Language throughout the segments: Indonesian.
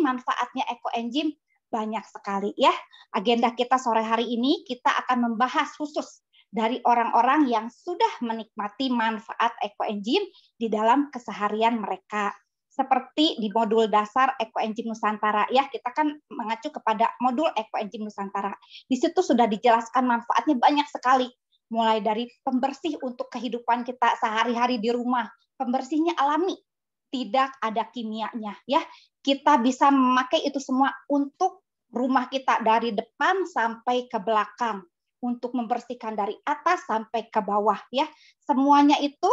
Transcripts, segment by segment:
manfaatnya manfaatnya ekoenzim banyak sekali ya. Agenda kita sore hari ini kita akan membahas khusus dari orang-orang yang sudah menikmati manfaat eco ekoenzim di dalam keseharian mereka. Seperti di modul dasar ekoenzim Nusantara ya, kita kan mengacu kepada modul ekoenzim Nusantara. Di situ sudah dijelaskan manfaatnya banyak sekali mulai dari pembersih untuk kehidupan kita sehari-hari di rumah, pembersihnya alami tidak ada kimianya ya. Kita bisa memakai itu semua untuk rumah kita dari depan sampai ke belakang untuk membersihkan dari atas sampai ke bawah ya. Semuanya itu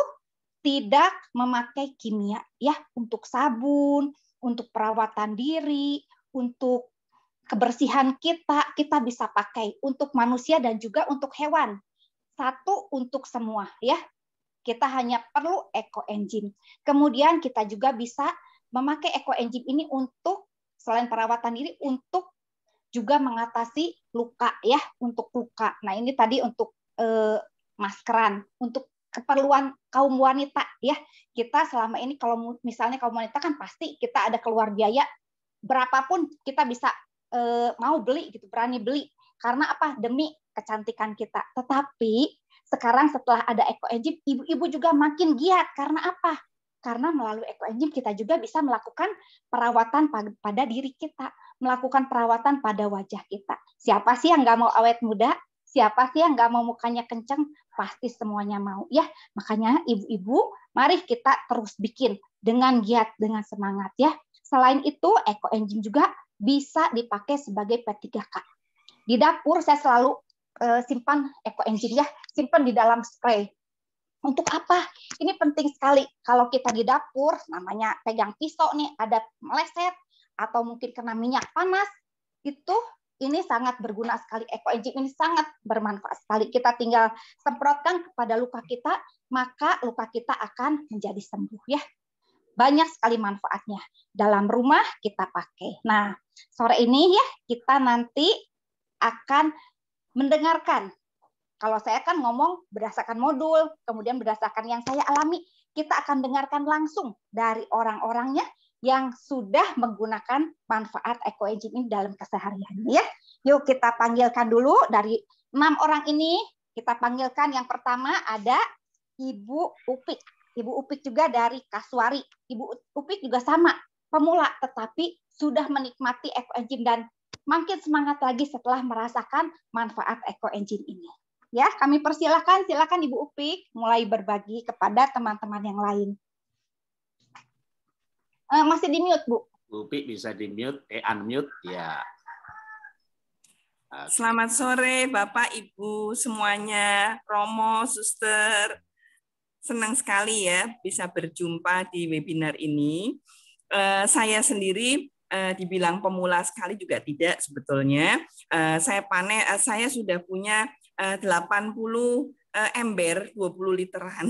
tidak memakai kimia ya untuk sabun, untuk perawatan diri, untuk kebersihan kita, kita bisa pakai untuk manusia dan juga untuk hewan. Satu untuk semua ya. Kita hanya perlu eco engine. Kemudian kita juga bisa memakai eco engine ini untuk selain perawatan diri untuk juga mengatasi luka ya untuk luka. Nah ini tadi untuk e, maskeran untuk keperluan kaum wanita ya kita selama ini kalau misalnya kaum wanita kan pasti kita ada keluar biaya berapapun kita bisa e, mau beli gitu berani beli karena apa demi kecantikan kita. Tetapi sekarang setelah ada Enjim, ibu-ibu juga makin giat. Karena apa? Karena melalui Enjim kita juga bisa melakukan perawatan pada diri kita, melakukan perawatan pada wajah kita. Siapa sih yang nggak mau awet muda? Siapa sih yang nggak mau mukanya kenceng? Pasti semuanya mau ya. Makanya ibu-ibu, mari kita terus bikin dengan giat, dengan semangat ya. Selain itu, Enjim juga bisa dipakai sebagai P3K. Di dapur saya selalu Eh, simpan eco eh, engine ya, simpan di dalam spray. Untuk apa? Ini penting sekali. Kalau kita di dapur, namanya pegang pisau nih, ada meleset, atau mungkin kena minyak panas, itu ini sangat berguna sekali. Eco engine ini sangat bermanfaat sekali. Kita tinggal semprotkan kepada luka kita, maka luka kita akan menjadi sembuh ya. Banyak sekali manfaatnya. Dalam rumah kita pakai. Nah, sore ini ya kita nanti akan mendengarkan. Kalau saya kan ngomong berdasarkan modul, kemudian berdasarkan yang saya alami, kita akan dengarkan langsung dari orang-orangnya yang sudah menggunakan manfaat eco Engine ini dalam kesehariannya ya. Yuk kita panggilkan dulu dari enam orang ini, kita panggilkan yang pertama ada Ibu Upik. Ibu Upik juga dari Kasuari, Ibu Upik juga sama, pemula tetapi sudah menikmati eco Engine dan makin semangat lagi setelah merasakan manfaat eco engine ini. Ya, kami persilahkan, silakan Ibu Upik mulai berbagi kepada teman-teman yang lain. Uh, masih di mute, Bu. Bu Upik bisa di mute, eh unmute, ya. Selamat sore Bapak, Ibu, semuanya, Romo, Suster. Senang sekali ya bisa berjumpa di webinar ini. Eh, saya sendiri uh, dibilang pemula sekali juga tidak sebetulnya. Uh, saya panen, uh, saya sudah punya uh, 80 uh, ember 20 literan.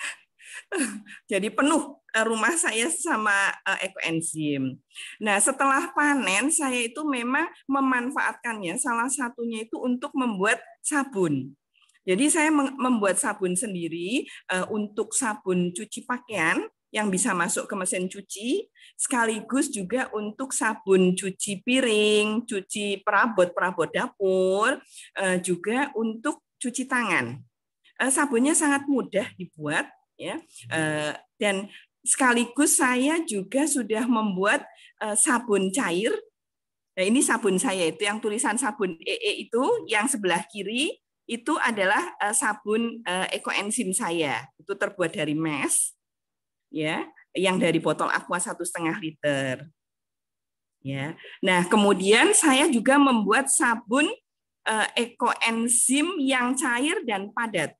Jadi penuh rumah saya sama ekoenzim. Nah, setelah panen saya itu memang memanfaatkannya salah satunya itu untuk membuat sabun. Jadi saya membuat sabun sendiri untuk sabun cuci pakaian yang bisa masuk ke mesin cuci, sekaligus juga untuk sabun cuci piring, cuci perabot-perabot dapur, eh, juga untuk cuci tangan. Eh, sabunnya sangat mudah dibuat, ya, eh, dan sekaligus saya juga sudah membuat sabun cair. Nah, ini sabun saya itu yang tulisan sabun EE e itu yang sebelah kiri itu adalah sabun ekoenzim saya. Itu terbuat dari mesh ya yang dari botol aqua satu setengah liter ya nah kemudian saya juga membuat sabun eh, ekoenzim yang cair dan padat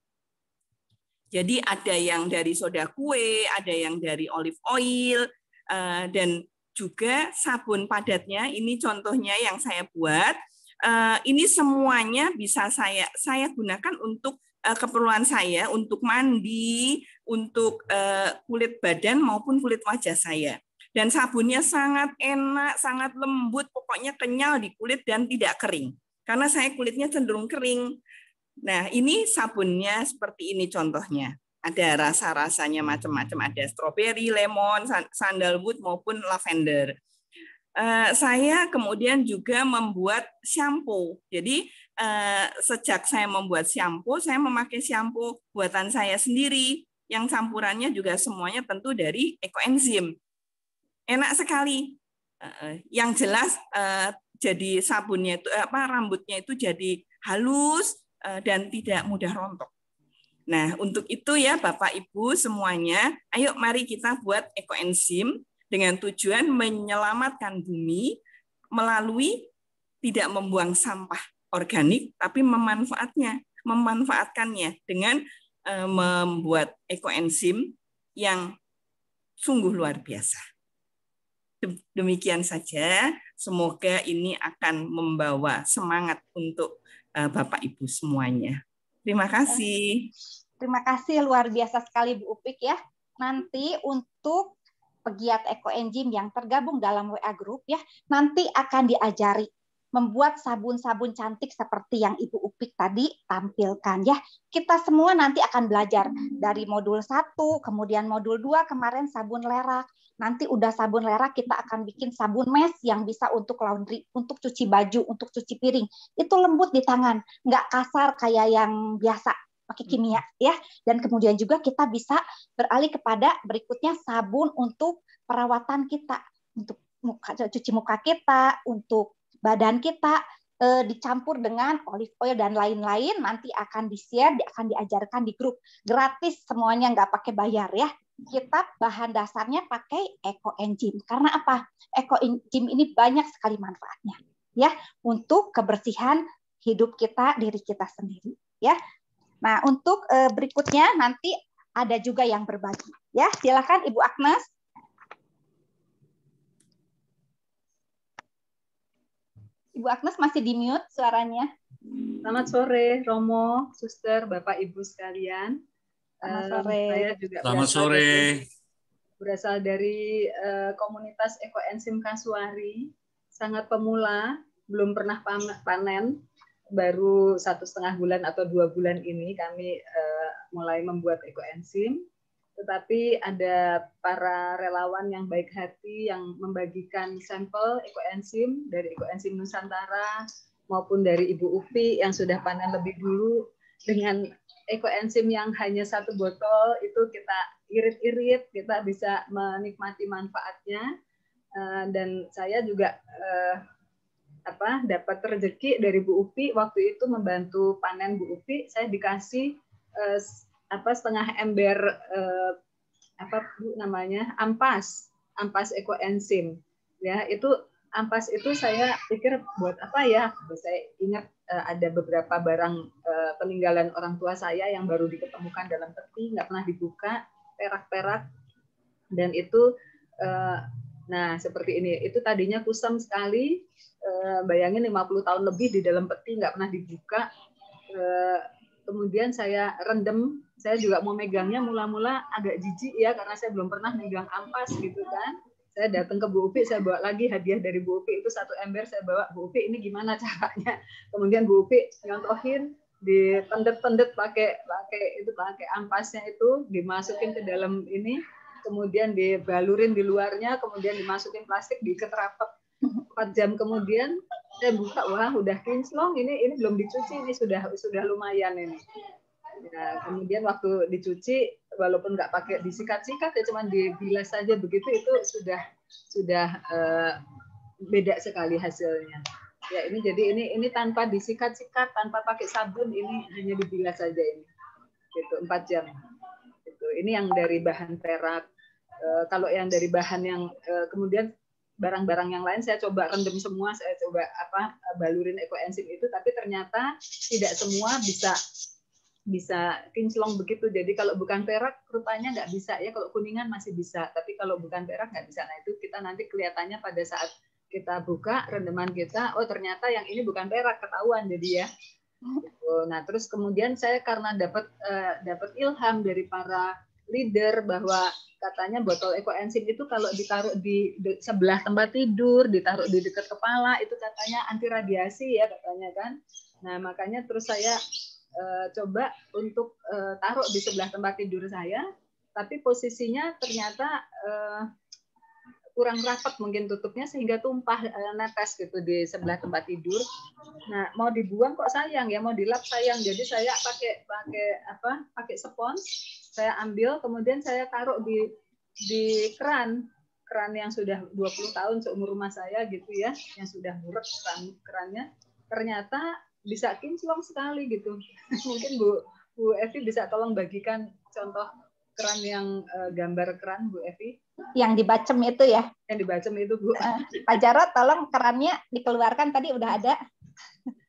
jadi ada yang dari soda kue ada yang dari olive oil eh, dan juga sabun padatnya ini contohnya yang saya buat eh, ini semuanya bisa saya saya gunakan untuk Eh, keperluan saya untuk mandi, untuk eh, kulit badan maupun kulit wajah saya. Dan sabunnya sangat enak, sangat lembut, pokoknya kenyal di kulit dan tidak kering. Karena saya kulitnya cenderung kering. Nah, ini sabunnya seperti ini contohnya. Ada rasa-rasanya macam-macam, ada stroberi, lemon, sandalwood maupun lavender. Eh, saya kemudian juga membuat shampoo. Jadi Eh, sejak saya membuat shampoo, saya memakai shampoo buatan saya sendiri yang campurannya juga semuanya tentu dari ekoenzim. Enak sekali. Eh, yang jelas eh, jadi sabunnya itu apa rambutnya itu jadi halus dan tidak mudah rontok. Nah, untuk itu ya Bapak Ibu semuanya, ayo mari kita buat ekoenzim dengan tujuan menyelamatkan bumi melalui tidak membuang sampah organik tapi memanfaatnya, memanfaatkannya dengan eh, membuat ekoenzim yang sungguh luar biasa. Demikian saja, semoga ini akan membawa semangat untuk eh, Bapak Ibu semuanya. Terima kasih. Terima kasih luar biasa sekali Bu Upik ya. Nanti untuk pegiat ekoenzim yang tergabung dalam WA group ya, nanti akan diajari membuat sabun-sabun cantik seperti yang Ibu Upik tadi tampilkan ya. Kita semua nanti akan belajar dari modul 1, kemudian modul 2 kemarin sabun lerak. Nanti udah sabun lerak kita akan bikin sabun mes yang bisa untuk laundry, untuk cuci baju, untuk cuci piring. Itu lembut di tangan, nggak kasar kayak yang biasa pakai kimia ya dan kemudian juga kita bisa beralih kepada berikutnya sabun untuk perawatan kita untuk muka cuci muka kita untuk badan kita e, dicampur dengan olive oil dan lain-lain nanti akan di-share, akan diajarkan di grup gratis semuanya nggak pakai bayar ya. Kita bahan dasarnya pakai eco enzyme Karena apa? Eco enzyme ini banyak sekali manfaatnya ya untuk kebersihan hidup kita, diri kita sendiri ya. Nah, untuk e, berikutnya nanti ada juga yang berbagi ya. Silakan Ibu Agnes Ibu Agnes masih di mute suaranya. Selamat sore, Romo, Suster, Bapak Ibu sekalian. Selamat eh, sore. Uh, saya juga Selamat sore. berasal dari uh, komunitas ekoenzim kasuari, sangat pemula, belum pernah panen, baru satu setengah bulan atau dua bulan ini kami uh, mulai membuat ekoenzim tetapi ada para relawan yang baik hati yang membagikan sampel ekoenzim dari ekoenzim Nusantara maupun dari Ibu Upi yang sudah panen lebih dulu dengan ekoenzim yang hanya satu botol itu kita irit-irit kita bisa menikmati manfaatnya eh, dan saya juga eh, apa dapat rezeki dari Bu Upi waktu itu membantu panen Bu Upi saya dikasih eh, apa setengah ember eh, apa bu namanya ampas ampas ekoenzim ya itu ampas itu saya pikir buat apa ya saya ingat eh, ada beberapa barang eh, peninggalan orang tua saya yang baru diketemukan dalam peti nggak pernah dibuka perak-perak dan itu eh, nah seperti ini itu tadinya kusam sekali eh, bayangin 50 tahun lebih di dalam peti nggak pernah dibuka eh, kemudian saya rendem saya juga mau megangnya mula-mula agak jijik ya karena saya belum pernah megang ampas gitu kan saya datang ke Bu Upi, saya bawa lagi hadiah dari Bu Upi itu satu ember saya bawa Bu Upi ini gimana caranya kemudian Bu Upi nyontohin dipendet-pendet pakai pakai itu pakai ampasnya itu dimasukin ke dalam ini kemudian dibalurin di luarnya kemudian dimasukin plastik diikat rapat 4 jam kemudian saya buka wah udah kinclong ini ini belum dicuci ini sudah sudah lumayan ini ya kemudian waktu dicuci, walaupun nggak pakai disikat-sikat ya, cuman dibilas saja begitu itu sudah sudah uh, beda sekali hasilnya. Ya ini jadi ini ini tanpa disikat-sikat, tanpa pakai sabun, ini hanya dibilas saja ini. Gitu, empat jam. Gitu. Ini yang dari bahan perak. Uh, kalau yang dari bahan yang uh, kemudian barang-barang yang lain saya coba rendam semua saya coba apa balurin ekoenzim itu tapi ternyata tidak semua bisa bisa kinclong begitu. Jadi kalau bukan perak rupanya nggak bisa ya. Kalau kuningan masih bisa, tapi kalau bukan perak nggak bisa. Nah itu kita nanti kelihatannya pada saat kita buka rendeman kita, oh ternyata yang ini bukan perak ketahuan jadi ya. Gitu. Nah terus kemudian saya karena dapat eh, dapat ilham dari para leader bahwa katanya botol ekoenzim itu kalau ditaruh di sebelah tempat tidur, ditaruh di dekat kepala itu katanya anti radiasi ya katanya kan. Nah makanya terus saya uh, coba untuk uh, taruh di sebelah tempat tidur saya, tapi posisinya ternyata uh, kurang rapat mungkin tutupnya sehingga tumpah uh, netes gitu di sebelah tempat tidur. Nah mau dibuang kok sayang ya mau dilap sayang. Jadi saya pakai pakai apa? Pakai spons, saya ambil kemudian saya taruh di di keran keran yang sudah 20 tahun seumur rumah saya gitu ya, yang sudah buruk keran kerannya. Ternyata bisa Kinclong sekali gitu. Mungkin Bu Bu Evi bisa tolong bagikan contoh keran yang uh, gambar keran Bu Evi. Yang dibacem itu ya. Yang dibacem itu Bu. Uh, Pak Jarot tolong kerannya dikeluarkan tadi udah ada.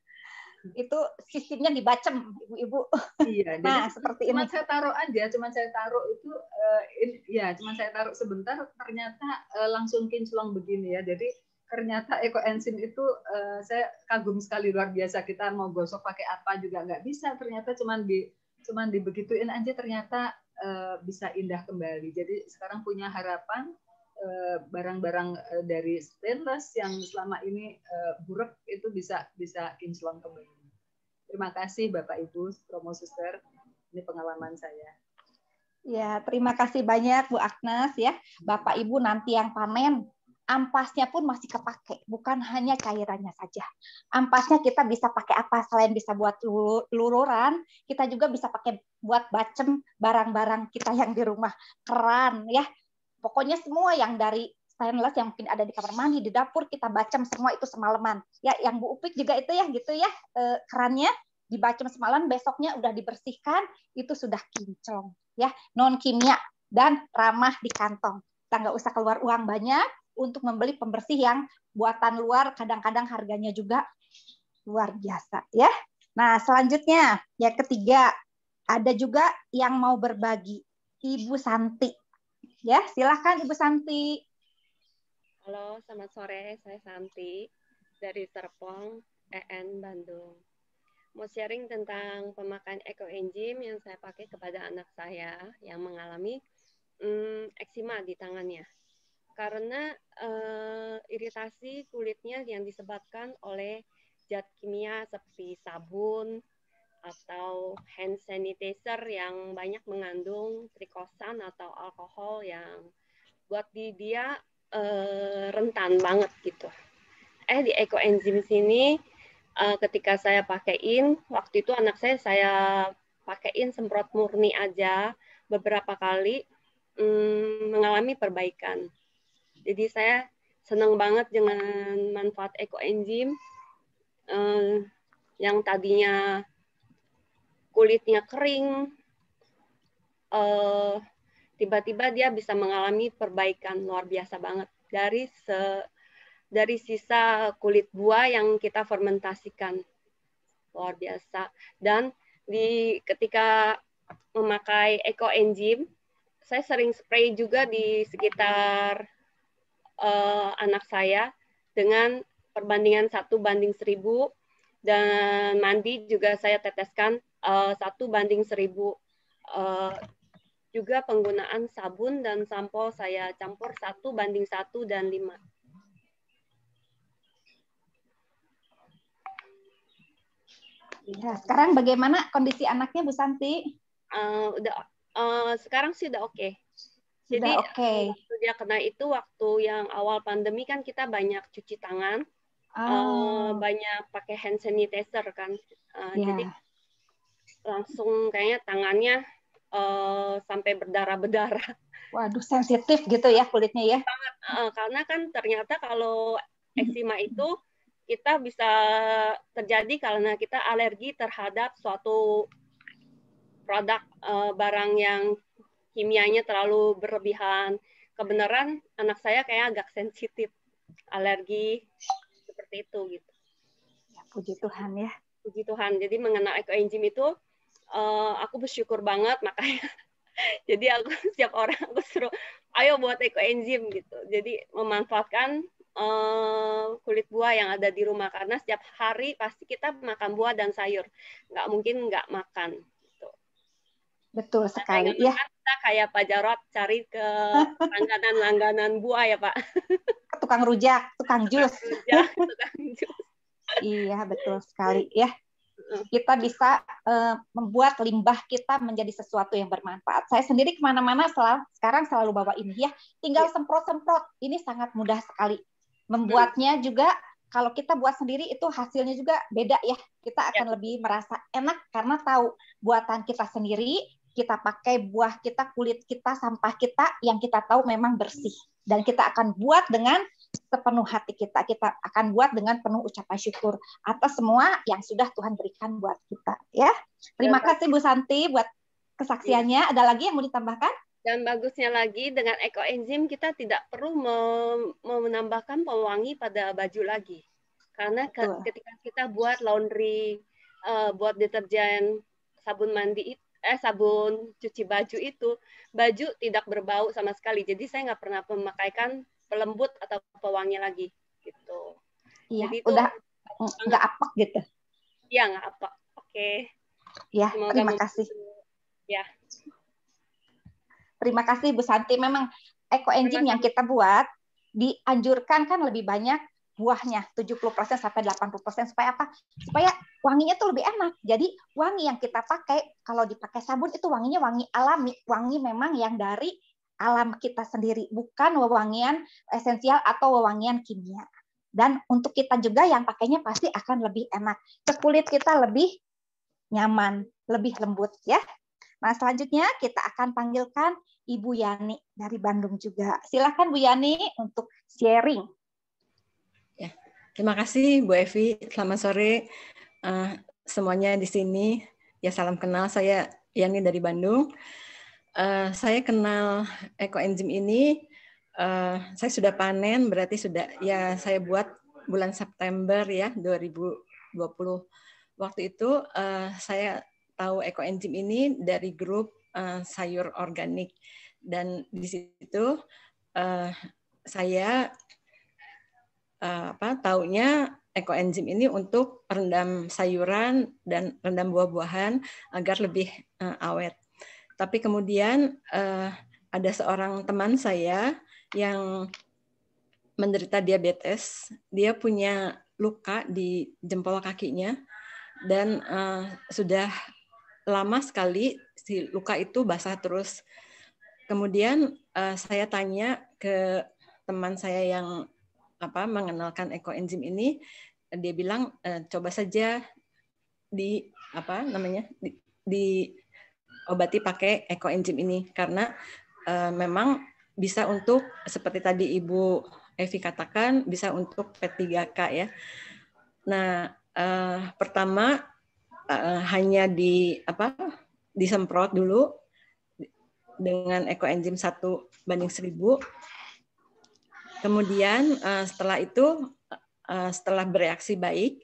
itu sistemnya dibacem ibu-ibu. Iya. nah jadi, seperti cuman ini. cuma saya taruh aja, cuma saya taruh itu, uh, in, ya cuma saya taruh sebentar. Ternyata uh, langsung kinclong begini ya. Jadi ternyata ekoenzim itu uh, saya kagum sekali luar biasa kita mau gosok pakai apa juga nggak bisa ternyata cuman di cuman dibegituin aja ternyata uh, bisa indah kembali jadi sekarang punya harapan eh, barang-barang uh, dari stainless yang selama ini uh, buruk itu bisa bisa kinclong kembali. Terima kasih Bapak Ibu promo suster ini pengalaman saya. Ya, terima kasih banyak Bu Agnes ya. Bapak Ibu nanti yang panen ampasnya pun masih kepake, bukan hanya cairannya saja. Ampasnya kita bisa pakai apa selain bisa buat luluran, kita juga bisa pakai buat bacem barang-barang kita yang di rumah, keran ya. Pokoknya semua yang dari stainless yang mungkin ada di kamar mandi, di dapur kita bacem semua itu semalaman. Ya, yang Bu Upik juga itu ya gitu ya eh, kerannya dibacem semalam, besoknya udah dibersihkan, itu sudah kinclong ya, non kimia dan ramah di kantong. Kita nggak usah keluar uang banyak, untuk membeli pembersih yang buatan luar kadang-kadang harganya juga luar biasa ya. Nah, selanjutnya ya ketiga ada juga yang mau berbagi Ibu Santi. Ya, silahkan Ibu Santi. Halo, selamat sore. Saya Santi dari Serpong, EN Bandung. Mau sharing tentang pemakaian Eco ekoenzim yang saya pakai kepada anak saya yang mengalami hmm, eksima di tangannya karena uh, iritasi kulitnya yang disebabkan oleh zat kimia seperti sabun atau hand sanitizer yang banyak mengandung trikosan atau alkohol yang buat di dia uh, rentan banget gitu. Eh di eco ekoenzim sini uh, ketika saya pakaiin waktu itu anak saya saya pakaiin semprot murni aja beberapa kali mm, mengalami perbaikan jadi saya senang banget dengan manfaat ekoenzim uh, yang tadinya kulitnya kering, tiba eh, tiba-tiba dia bisa mengalami perbaikan luar biasa banget dari se dari sisa kulit buah yang kita fermentasikan luar biasa dan di ketika memakai ekoenzim saya sering spray juga di sekitar uh, anak saya dengan perbandingan satu banding seribu dan mandi juga saya teteskan eh, satu uh, banding seribu uh, juga penggunaan sabun dan sampo saya campur satu banding satu dan lima. Ya, sekarang bagaimana kondisi anaknya Bu Santi? Uh, udah, uh, sekarang sih udah oke. Okay. Jadi oke. Okay. Eh, waktu dia kena itu waktu yang awal pandemi kan kita banyak cuci tangan, eh, oh. uh, banyak pakai hand sanitizer kan. Uh, eh, yeah. Jadi langsung kayaknya tangannya uh, sampai berdarah berdarah. Waduh sensitif gitu ya kulitnya ya. Banget uh, karena kan ternyata kalau eksima mm-hmm. itu kita bisa terjadi karena kita alergi terhadap suatu produk uh, barang yang kimianya terlalu berlebihan. Kebenaran anak saya kayak agak sensitif, alergi seperti itu gitu. Ya, puji Tuhan ya. Puji Tuhan. Jadi mengenal ekoenzim itu uh, aku bersyukur banget makanya. Jadi aku setiap orang aku suruh ayo buat ekoenzim gitu. Jadi memanfaatkan uh, kulit buah yang ada di rumah karena setiap hari pasti kita makan buah dan sayur. Nggak mungkin nggak makan Betul sekali. ya. Kita kayak Pak Jarot cari ke langganan-langganan buah ya Pak. Tukang rujak, tukang jus. iya betul sekali ya. Kita bisa uh, membuat limbah kita menjadi sesuatu yang bermanfaat. Saya sendiri kemana-mana selalu, sekarang selalu bawa ini ya. Tinggal iya. semprot-semprot. Ini sangat mudah sekali. Membuatnya hmm. juga kalau kita buat sendiri itu hasilnya juga beda ya. Kita akan ya. lebih merasa enak karena tahu buatan kita sendiri kita pakai buah kita, kulit kita, sampah kita yang kita tahu memang bersih dan kita akan buat dengan sepenuh hati kita. Kita akan buat dengan penuh ucapan syukur atas semua yang sudah Tuhan berikan buat kita. Ya, terima ya, kasih Bu Santi buat kesaksiannya. Iya. Ada lagi yang mau ditambahkan? Dan bagusnya lagi dengan ekoenzim kita tidak perlu menambahkan pewangi pada baju lagi. Karena ketika kita buat laundry, eh, buat deterjen, sabun mandi itu eh sabun cuci baju itu baju tidak berbau sama sekali jadi saya nggak pernah memakaikan pelembut atau pewangi lagi gitu iya jadi itu, udah nggak apak gitu iya nggak apa oke okay. ya Semoga terima kasih ya terima kasih Bu Santi memang eco engine yang kita buat dianjurkan kan lebih banyak buahnya 70% sampai 80% supaya apa? Supaya wanginya tuh lebih enak. Jadi wangi yang kita pakai kalau dipakai sabun itu wanginya wangi alami, wangi memang yang dari alam kita sendiri, bukan wewangian esensial atau wewangian kimia. Dan untuk kita juga yang pakainya pasti akan lebih enak. Ke kulit kita lebih nyaman, lebih lembut ya. Nah, selanjutnya kita akan panggilkan Ibu Yani dari Bandung juga. Silahkan Bu Yani untuk sharing Terima kasih Bu Evi. Selamat sore uh, semuanya di sini. Ya salam kenal. Saya Yani dari Bandung. Uh, saya kenal ekoenzim ini. Uh, saya sudah panen, berarti sudah ya saya buat bulan September ya 2020. Waktu itu uh, saya tahu ekoenzim ini dari grup uh, sayur organik dan di situ uh, saya Eh, apa taunya ekoenzim ini untuk rendam sayuran dan rendam buah-buahan agar lebih uh, awet. Tapi kemudian uh, ada seorang teman saya yang menderita diabetes, dia punya luka di jempol kakinya dan uh, sudah lama sekali si luka itu basah terus. Kemudian uh, saya tanya ke teman saya yang apa mengenalkan ekoenzim ini dia bilang e, coba saja di apa namanya di, diobati pakai ekoenzim ini karena e, memang bisa untuk seperti tadi Ibu Evi katakan bisa untuk P3K ya. Nah, e, pertama e, hanya di apa disemprot dulu dengan ekoenzim satu banding seribu Kemudian uh, setelah itu uh, setelah bereaksi baik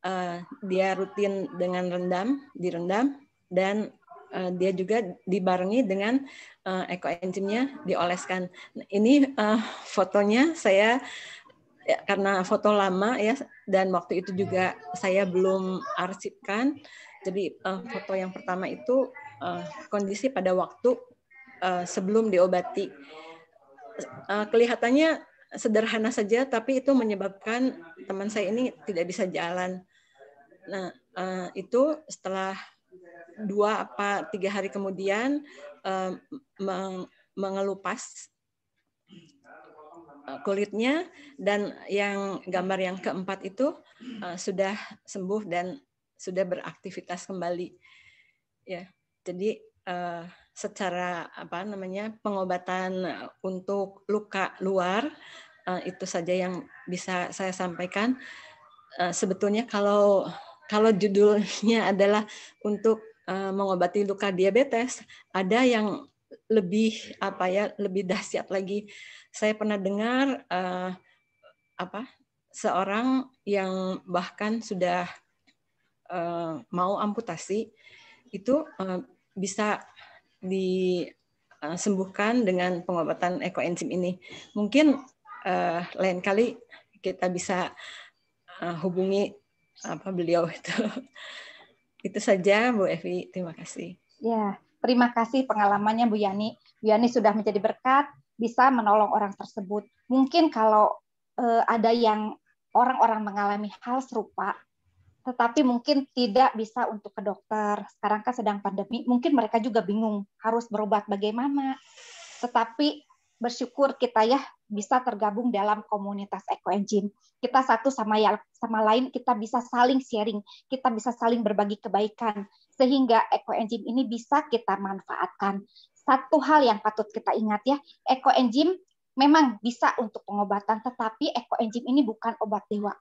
uh, dia rutin dengan rendam, direndam dan uh, dia juga dibarengi dengan uh, ekoenzimnya dioleskan. Nah, ini uh, fotonya saya ya, karena foto lama ya dan waktu itu juga saya belum arsipkan. Jadi uh, foto yang pertama itu uh, kondisi pada waktu uh, sebelum diobati Eh, kelihatannya sederhana saja, tapi itu menyebabkan teman saya ini tidak bisa jalan. Nah, eh, itu setelah dua apa tiga hari kemudian eh, mengelupas kulitnya dan yang gambar yang keempat itu sudah sembuh dan sudah beraktivitas kembali. Ya, jadi uh, secara apa namanya pengobatan eh, untuk luka luar eh, itu saja yang bisa saya sampaikan. Eh, sebetulnya kalau kalau judulnya adalah untuk mengobati luka diabetes, ada yang lebih apa ya lebih dahsyat lagi. Saya pernah dengar apa seorang yang bahkan sudah mau amputasi itu bisa disembuhkan eh, dengan pengobatan ekoenzim ini. Mungkin uh, lain kali kita bisa uh, hubungi apa beliau itu. itu saja Bu Evi, terima kasih. Ya, terima kasih pengalamannya Bu Yani. Bu Yani sudah menjadi berkat bisa menolong orang tersebut. Mungkin kalau uh, ada yang orang-orang mengalami hal serupa tetapi mungkin tidak bisa untuk ke dokter. Sekarang kan sedang pandemi, mungkin mereka juga bingung harus berobat bagaimana. Tetapi bersyukur kita ya bisa tergabung dalam komunitas Eco Engine. Kita satu sama ya, sama lain kita bisa saling sharing, kita bisa saling berbagi kebaikan sehingga Eco Engine ini bisa kita manfaatkan. Satu hal yang patut kita ingat ya, Eco Engine memang bisa untuk pengobatan tetapi Eco Engine ini bukan obat dewa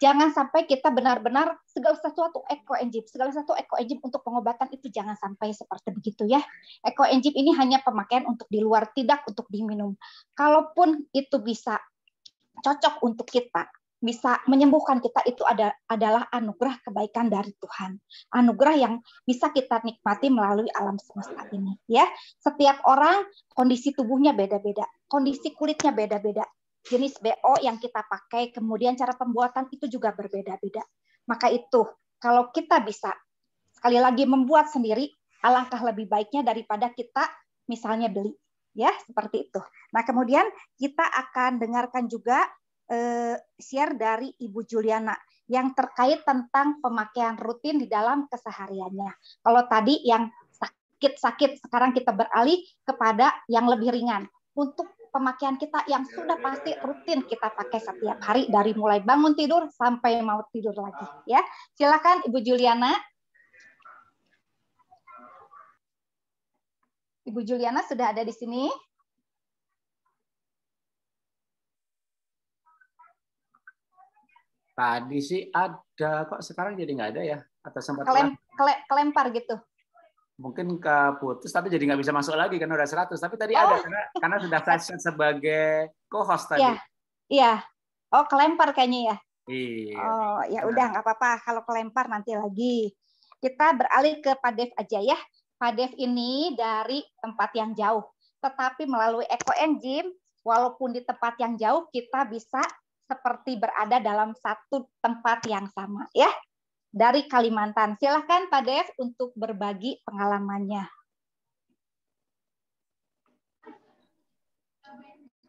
jangan sampai kita benar-benar segala sesuatu enzim segala sesuatu enzim untuk pengobatan itu jangan sampai seperti begitu ya. enzim ini hanya pemakaian untuk di luar, tidak untuk diminum. Kalaupun itu bisa cocok untuk kita, bisa menyembuhkan kita itu ada, adalah anugerah kebaikan dari Tuhan. Anugerah yang bisa kita nikmati melalui alam semesta ini ya. Setiap orang kondisi tubuhnya beda-beda, kondisi kulitnya beda-beda, jenis BO yang kita pakai, kemudian cara pembuatan itu juga berbeda-beda. Maka itu, kalau kita bisa sekali lagi membuat sendiri, alangkah lebih baiknya daripada kita misalnya beli. Ya, seperti itu. Nah, kemudian kita akan dengarkan juga eh, share dari Ibu Juliana yang terkait tentang pemakaian rutin di dalam kesehariannya. Kalau tadi yang sakit-sakit, sekarang kita beralih kepada yang lebih ringan. Untuk pemakaian kita yang sudah iya, iya, pasti iya. rutin kita pakai setiap hari dari mulai bangun tidur sampai mau tidur lagi ya. Silakan Ibu Juliana. Ibu Juliana sudah ada di sini. Tadi sih ada kok sekarang jadi nggak ada ya atau sempat Kelem, kelempar gitu mungkin keputus tapi jadi nggak bisa masuk lagi karena udah 100 tapi tadi oh. ada karena karena sudah saya sebagai co-host tadi iya iya oh kelempar kayaknya ya iya oh ya udah nggak apa-apa kalau kelempar nanti lagi kita beralih ke Pak Dev aja ya Pak Dev ini dari tempat yang jauh tetapi melalui Eco Engine walaupun di tempat yang jauh kita bisa seperti berada dalam satu tempat yang sama ya dari Kalimantan. Silahkan Pak Dev untuk berbagi pengalamannya.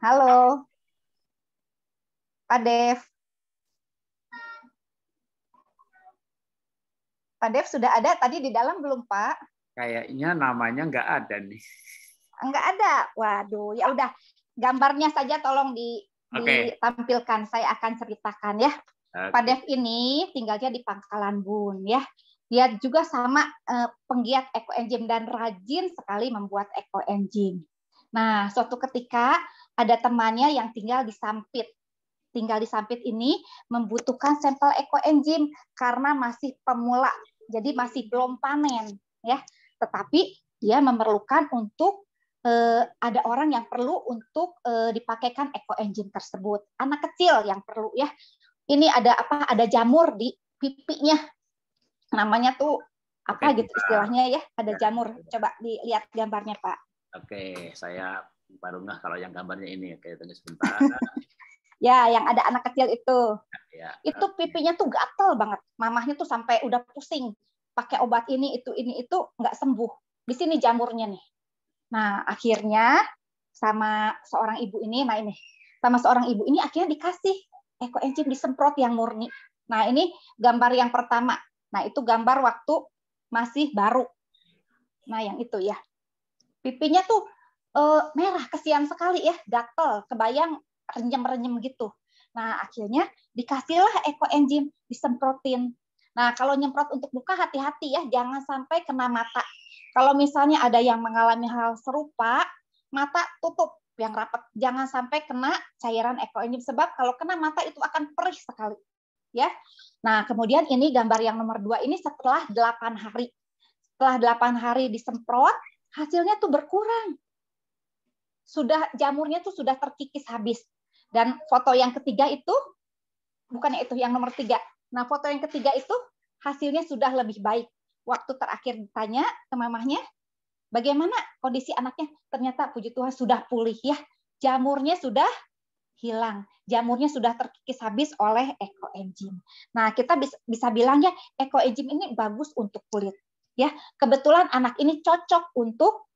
Halo. Pak Dev. Pak Dev sudah ada tadi di dalam belum Pak? Kayaknya namanya nggak ada nih. Nggak ada. Waduh, ya udah. Gambarnya saja tolong di, okay. ditampilkan. Saya akan ceritakan ya. Okay. ini tinggalnya di Pangkalan Bun ya. Dia juga sama eh, penggiat eco engine dan rajin sekali membuat eco engine. Nah, suatu ketika ada temannya yang tinggal di Sampit. Tinggal di Sampit ini membutuhkan sampel eco engine karena masih pemula, jadi masih belum panen ya. Tetapi dia memerlukan untuk eh, ada orang yang perlu untuk eh, dipakaikan eco engine tersebut. Anak kecil yang perlu ya ini ada apa ada jamur di pipinya namanya tuh apa Oke, gitu istilahnya ya ada ya, jamur coba dilihat gambarnya pak Oke saya baru nggak kalau yang gambarnya ini kayak tunggu sebentar ya yang ada anak kecil itu ya, ya. itu pipinya tuh gatel banget mamahnya tuh sampai udah pusing pakai obat ini itu ini itu nggak sembuh di sini jamurnya nih nah akhirnya sama seorang ibu ini nah ini sama seorang ibu ini akhirnya dikasih ekoenzim eh, disemprot yang murni. Nah, ini gambar yang pertama. Nah, itu gambar waktu masih baru. Nah, yang itu ya. Pipinya tuh e, merah, kesian sekali ya, gatel, kebayang renyem-renyem gitu. Nah, akhirnya dikasihlah ekoenzim disemprotin. Nah, kalau nyemprot untuk muka hati-hati ya, jangan sampai kena mata. Kalau misalnya ada yang mengalami hal serupa, mata tutup yang rapat. Jangan sampai kena cairan ektoenyim sebab kalau kena mata itu akan perih sekali. Ya. Nah, kemudian ini gambar yang nomor dua ini setelah 8 hari. Setelah 8 hari disemprot, hasilnya tuh berkurang. Sudah jamurnya tuh sudah terkikis habis. Dan foto yang ketiga itu bukan itu yang nomor tiga. Nah, foto yang ketiga itu hasilnya sudah lebih baik. Waktu terakhir ditanya ke mamahnya, Bagaimana kondisi anaknya? Ternyata puji Tuhan sudah pulih ya. Jamurnya sudah hilang. Jamurnya sudah terkikis habis oleh ekoenzim. Nah, kita bisa, bisa bilang ya, ekoenzim ini bagus untuk kulit. Ya, kebetulan anak ini cocok untuk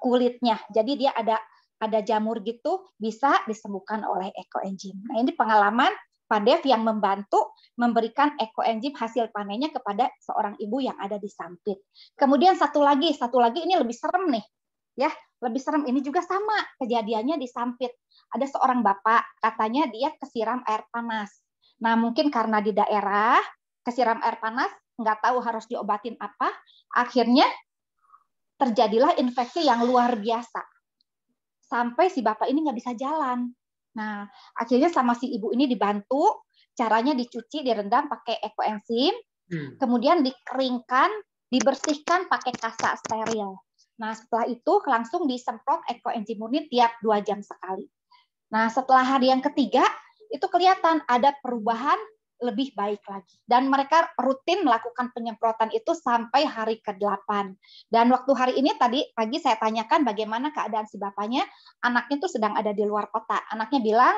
kulitnya. Jadi dia ada ada jamur gitu bisa disembuhkan oleh ekoenzim. Nah, ini pengalaman Pandev yang membantu memberikan ekoenzim hasil panennya kepada seorang ibu yang ada di samping. Kemudian satu lagi, satu lagi ini lebih serem nih. Ya, lebih serem ini juga sama kejadiannya di Sampit. Ada seorang bapak, katanya dia kesiram air panas. Nah, mungkin karena di daerah kesiram air panas, nggak tahu harus diobatin apa, akhirnya terjadilah infeksi yang luar biasa. Sampai si bapak ini nggak bisa jalan. Nah, akhirnya sama si ibu ini dibantu caranya dicuci, direndam pakai ekoenzim, hmm. kemudian dikeringkan, dibersihkan pakai kasa steril. Nah, setelah itu langsung disemprot ekoenzim murni tiap dua jam sekali. Nah, setelah hari yang ketiga, itu kelihatan ada perubahan lebih baik lagi. Dan mereka rutin melakukan penyemprotan itu sampai hari ke-8. Dan waktu hari ini tadi pagi saya tanyakan bagaimana keadaan si bapaknya, anaknya tuh sedang ada di luar kota. Anaknya bilang,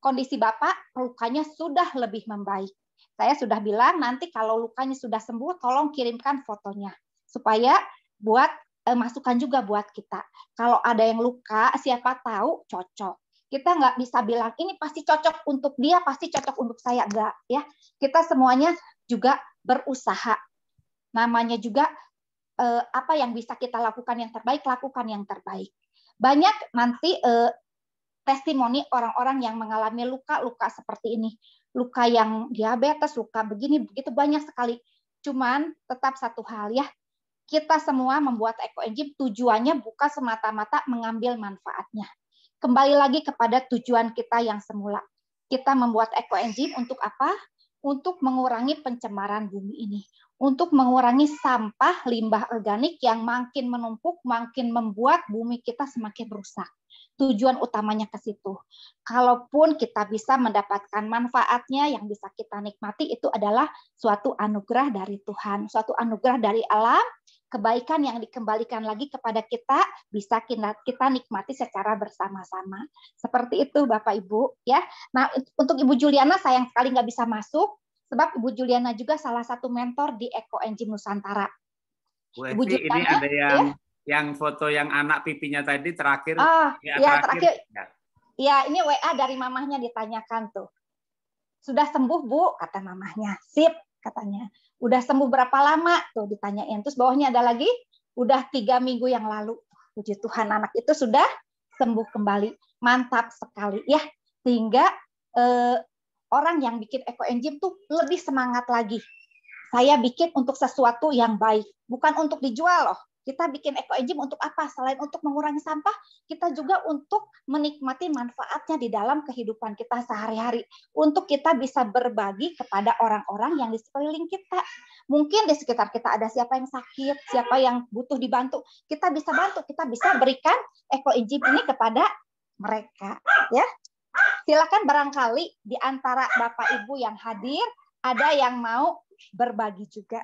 kondisi bapak lukanya sudah lebih membaik. Saya sudah bilang nanti kalau lukanya sudah sembuh, tolong kirimkan fotonya. Supaya buat eh, masukan juga buat kita. Kalau ada yang luka, siapa tahu cocok kita nggak bisa bilang ini pasti cocok untuk dia, pasti cocok untuk saya, enggak ya. Kita semuanya juga berusaha. Namanya juga eh, apa yang bisa kita lakukan yang terbaik, lakukan yang terbaik. Banyak nanti eh, testimoni orang-orang yang mengalami luka-luka seperti ini, luka yang diabetes, luka begini begitu banyak sekali. Cuman tetap satu hal ya, kita semua membuat eco tujuannya bukan semata-mata mengambil manfaatnya kembali lagi kepada tujuan kita yang semula. Kita membuat ekoenzim untuk apa? Untuk mengurangi pencemaran bumi ini, untuk mengurangi sampah limbah organik yang makin menumpuk, makin membuat bumi kita semakin rusak. Tujuan utamanya ke situ. Kalaupun kita bisa mendapatkan manfaatnya yang bisa kita nikmati itu adalah suatu anugerah dari Tuhan, suatu anugerah dari alam kebaikan yang dikembalikan lagi kepada kita bisa kita, kita nikmati secara bersama-sama. Seperti itu Bapak Ibu ya. Nah, untuk Ibu Juliana sayang sekali nggak bisa masuk sebab Ibu Juliana juga salah satu mentor di Eco Engine Nusantara. Bu Ibu Juliana, ini ada ya. yang ya? yang foto yang anak pipinya tadi terakhir. Oh, ya, ya terakhir. terakhir. Ya, ya ini WA dari mamahnya ditanyakan tuh. Sudah sembuh, Bu, kata mamahnya. Sip, katanya udah sembuh berapa lama tuh ditanyain terus bawahnya ada lagi udah tiga minggu yang lalu puji Tuhan anak itu sudah sembuh kembali mantap sekali ya sehingga eh, orang yang bikin Eco ekoenzim tuh lebih semangat lagi saya bikin untuk sesuatu yang baik bukan untuk dijual loh kita bikin eco engine untuk apa? Selain untuk mengurangi sampah, kita juga untuk menikmati manfaatnya di dalam kehidupan kita sehari-hari. Untuk kita bisa berbagi kepada orang-orang yang di sekeliling kita. Mungkin di sekitar kita ada siapa yang sakit, siapa yang butuh dibantu. Kita bisa bantu, kita bisa berikan eco engine ini kepada mereka, ya. Silakan barangkali di antara Bapak Ibu yang hadir ada yang mau berbagi juga.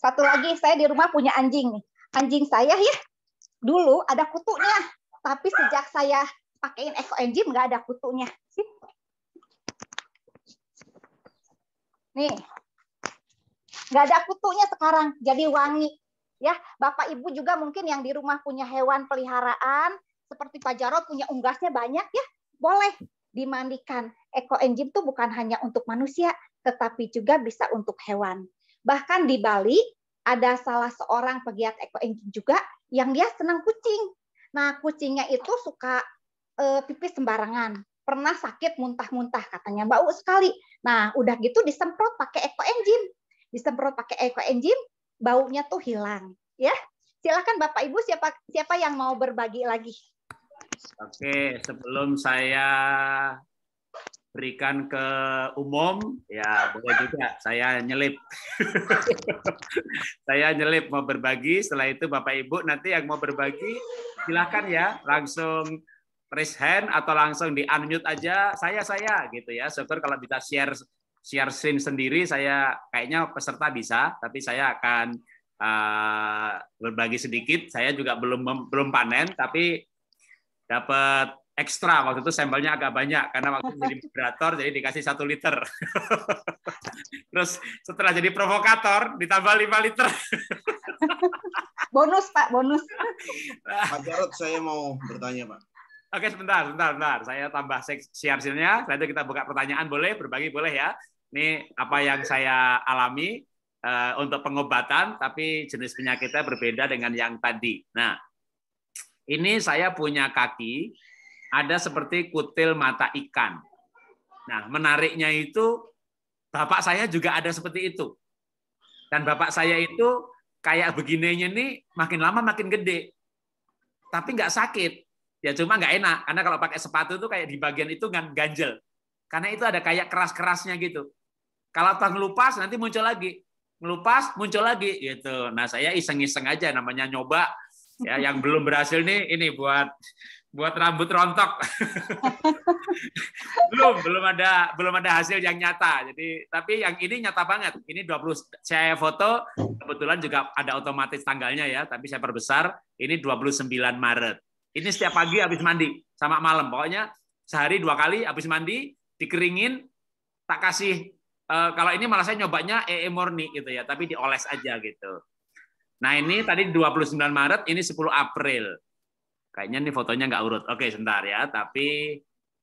Satu lagi saya di rumah punya anjing nih. Anjing saya ya dulu ada kutunya, tapi sejak saya Eco Engine nggak ada kutunya. Nih, nggak ada kutunya sekarang, jadi wangi. Ya, Bapak Ibu juga mungkin yang di rumah punya hewan peliharaan, seperti Pak Jarod punya unggasnya banyak ya, boleh dimandikan. Engine itu bukan hanya untuk manusia, tetapi juga bisa untuk hewan. Bahkan di Bali ada salah seorang pegiat eco engine juga yang dia senang kucing. Nah, kucingnya itu suka e, pipis sembarangan. Pernah sakit muntah-muntah katanya bau sekali. Nah, udah gitu disemprot pakai eco engine. Disemprot pakai eco engine, baunya tuh hilang, ya. Silakan Bapak Ibu siapa siapa yang mau berbagi lagi? Oke, sebelum saya berikan ke umum ya boleh juga saya nyelip saya nyelip mau berbagi setelah itu bapak ibu nanti yang mau berbagi silahkan ya langsung raise hand atau langsung di unmute aja saya saya gitu ya syukur kalau bisa share share screen sendiri saya kayaknya peserta bisa tapi saya akan uh, berbagi sedikit saya juga belum belum panen tapi dapat ekstra waktu itu sampelnya agak banyak karena waktu jadi moderator jadi dikasih satu liter terus setelah jadi provokator ditambah lima liter bonus pak bonus pak Jarod saya mau bertanya pak oke sebentar sebentar sebentar saya tambah siarsilnya setelah itu kita buka pertanyaan boleh berbagi boleh ya ini apa yang saya alami uh, untuk pengobatan tapi jenis penyakitnya berbeda dengan yang tadi nah ini saya punya kaki ada seperti kutil mata ikan. Nah, menariknya itu bapak saya juga ada seperti itu. Dan bapak saya itu kayak begininya nih makin lama makin gede. Tapi nggak sakit. Ya cuma nggak enak karena kalau pakai sepatu itu kayak di bagian itu kan ganjel. Karena itu ada kayak keras-kerasnya gitu. Kalau ngelupas, nanti muncul lagi ngelupas muncul lagi gitu. Nah saya iseng-iseng aja namanya nyoba ya yang belum berhasil nih ini buat buat rambut rontok. belum, belum ada belum ada hasil yang nyata. Jadi tapi yang ini nyata banget. Ini 20 saya foto kebetulan juga ada otomatis tanggalnya ya, tapi saya perbesar. Ini 29 Maret. Ini setiap pagi habis mandi sama malam. Pokoknya sehari dua kali habis mandi, dikeringin, tak kasih uh, kalau ini malah saya nyobanya EE Morni gitu ya, tapi dioles aja gitu. Nah, ini tadi 29 Maret, ini 10 April. Kayaknya nih fotonya nggak urut. Oke, sebentar ya. Tapi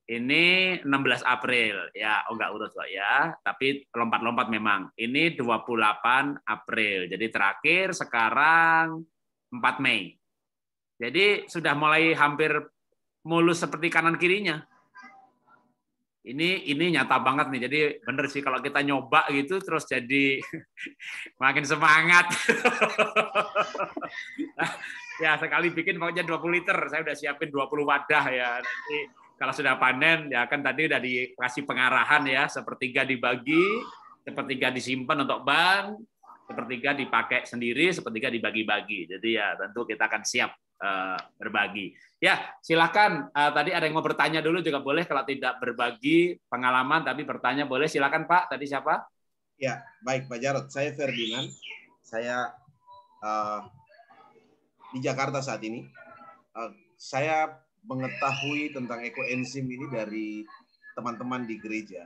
ini 16 April. Ya, oh nggak urut kok ya. Tapi lompat-lompat memang. Ini 28 April. Jadi terakhir sekarang 4 Mei. Jadi sudah mulai hampir mulus seperti kanan kirinya. Ini ini nyata banget nih. Jadi bener sih kalau kita nyoba gitu terus jadi makin semangat. Nah, ya sekali bikin pokoknya 20 liter, saya udah siapin 20 wadah ya. Nanti kalau sudah panen ya kan tadi udah dikasih pengarahan ya, sepertiga dibagi, sepertiga disimpan untuk bank, sepertiga dipakai sendiri, sepertiga dibagi-bagi. Jadi ya tentu kita akan siap uh, berbagi. Ya, silakan uh, tadi ada yang mau bertanya dulu juga boleh kalau tidak berbagi pengalaman tapi bertanya boleh silakan Pak. Tadi siapa? Ya, baik Pak Jarot. Saya Ferdinand. Saya uh, di Jakarta saat ini. Eh, saya mengetahui tentang ekoenzim ini dari teman-teman di gereja.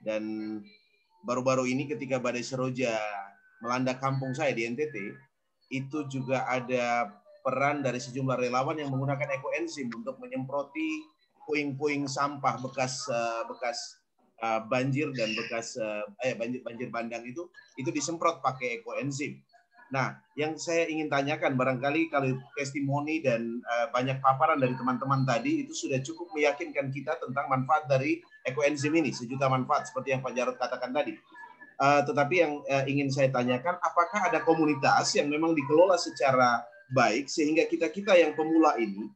Dan baru-baru ini ketika badai seroja melanda kampung saya di NTT, itu juga ada peran dari sejumlah relawan yang menggunakan ekoenzim untuk menyemproti puing-puing sampah bekas eh, bekas eh, banjir dan bekas eh banjir banjir bandang itu itu disemprot pakai ekoenzim Nah, yang saya ingin tanyakan barangkali kalau testimoni dan uh, banyak paparan dari teman-teman tadi itu sudah cukup meyakinkan kita tentang manfaat dari ekoenzim ini, sejuta manfaat seperti yang Pak jarod katakan tadi. Uh, tetapi yang uh, ingin saya tanyakan, apakah ada komunitas yang memang dikelola secara baik sehingga kita kita yang pemula ini,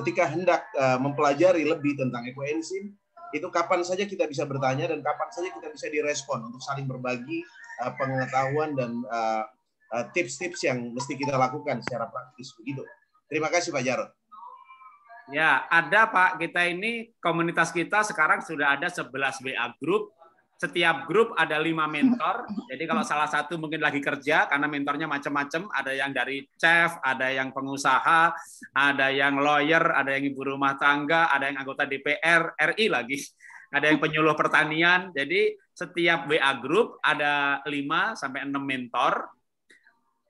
ketika hendak uh, mempelajari lebih tentang ekoenzim, itu kapan saja kita bisa bertanya dan kapan saja kita bisa direspon untuk saling berbagi uh, pengetahuan dan uh, Eh, tips-tips yang mesti kita lakukan secara praktis begitu. Terima kasih Pak Jarod. Ya, ada Pak. Kita ini komunitas kita sekarang sudah ada 11 WA group. Setiap grup ada lima mentor. Jadi kalau salah satu mungkin lagi kerja karena mentornya macam-macam, ada yang dari chef, ada yang pengusaha, ada yang lawyer, ada yang ibu rumah tangga, ada yang anggota DPR RI lagi, ada yang penyuluh pertanian. Jadi setiap WA group ada 5 sampai 6 mentor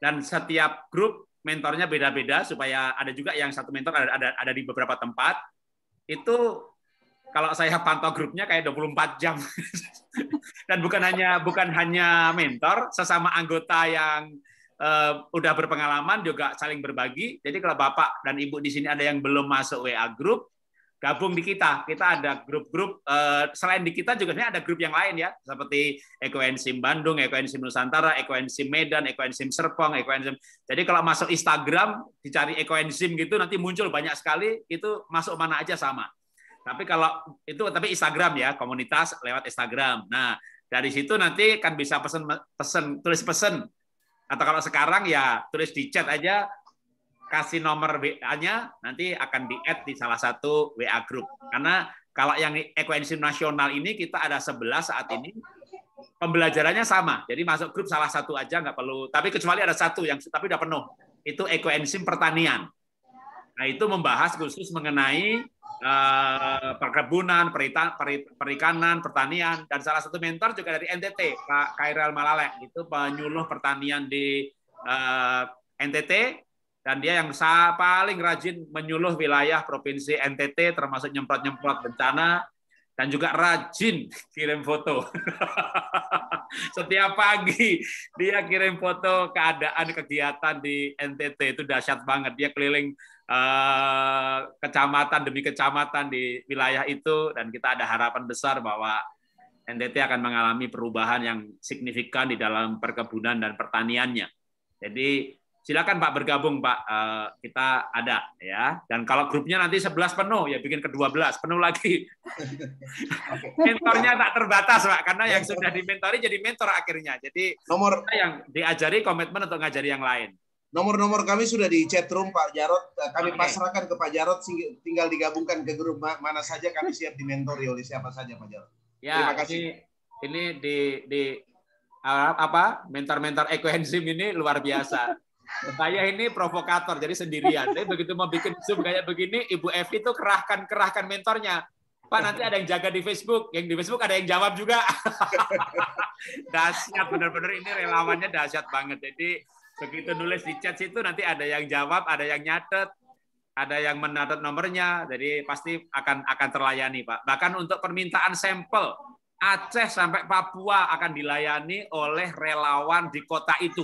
dan setiap grup mentornya beda-beda supaya ada juga yang satu mentor ada ada, ada di beberapa tempat. Itu kalau saya pantau grupnya kayak 24 jam. Dan bukan hanya bukan hanya mentor, sesama anggota yang uh, udah berpengalaman juga saling berbagi. Jadi kalau Bapak dan Ibu di sini ada yang belum masuk WA grup, gabung di kita. Kita ada grup-grup eh, selain di kita juga nih ada grup yang lain ya, seperti Ekoensim Bandung, Ekoensim Nusantara, Ekoensim Medan, Ekoensim Serpong, Ekoensim. Jadi kalau masuk Instagram dicari Ekoensim gitu nanti muncul banyak sekali itu masuk mana aja sama. Tapi kalau itu tapi Instagram ya, komunitas lewat Instagram. Nah, dari situ nanti kan bisa pesen pesen tulis pesen atau kalau sekarang ya tulis di chat aja kasih nomor WA-nya nanti akan di add di salah satu WA group. Karena kalau yang ekuensi nasional ini kita ada 11 saat ini pembelajarannya sama. Jadi masuk grup salah satu aja nggak perlu. Tapi kecuali ada satu yang tapi udah penuh. Itu ekoenzim pertanian. Nah, itu membahas khusus mengenai uh, perkebunan, perita, perikanan, pertanian dan salah satu mentor juga dari NTT, Pak Kairal Malalek, itu penyuluh pertanian di uh, eh, NTT dan dia yang paling rajin menyuluh wilayah provinsi NTT termasuk nyemprot-nyemprot bencana dan juga rajin kirim foto. Setiap pagi dia kirim foto keadaan kegiatan di NTT itu dahsyat banget. Dia keliling eh, kecamatan demi kecamatan di wilayah itu dan kita ada harapan besar bahwa NTT akan mengalami perubahan yang signifikan di dalam perkebunan dan pertaniannya. Jadi silakan Pak bergabung Pak uh, kita ada ya dan kalau grupnya nanti 11 penuh ya bikin ke 12 penuh lagi mentornya tak terbatas Pak karena yang sudah dimentori jadi mentor akhirnya jadi nomor yang diajari komitmen untuk ngajari yang lain nomor-nomor kami sudah di chat room Pak Jarot. Eh, kami okay. pasrahkan ke Pak Jarot, tinggal digabungkan ke grup mana saja kami siap dimentori oleh siapa saja Pak Jarot. Ya, Terima kasih. Ini, ini di, di ah, apa mentor-mentor ekoenzim ini luar biasa. Saya ini provokator, jadi sendirian. Tapi begitu mau bikin Zoom kayak begini, Ibu Evi itu kerahkan-kerahkan mentornya. Pak nanti ada yang jaga di Facebook, yang di Facebook ada yang jawab juga. dahsyat, benar-benar ini relawannya dahsyat banget. Jadi begitu nulis di chat situ nanti ada yang jawab, ada yang nyatet, ada yang menatet nomornya, jadi pasti akan akan terlayani, Pak. Bahkan untuk permintaan sampel Aceh sampai Papua akan dilayani oleh relawan di kota itu.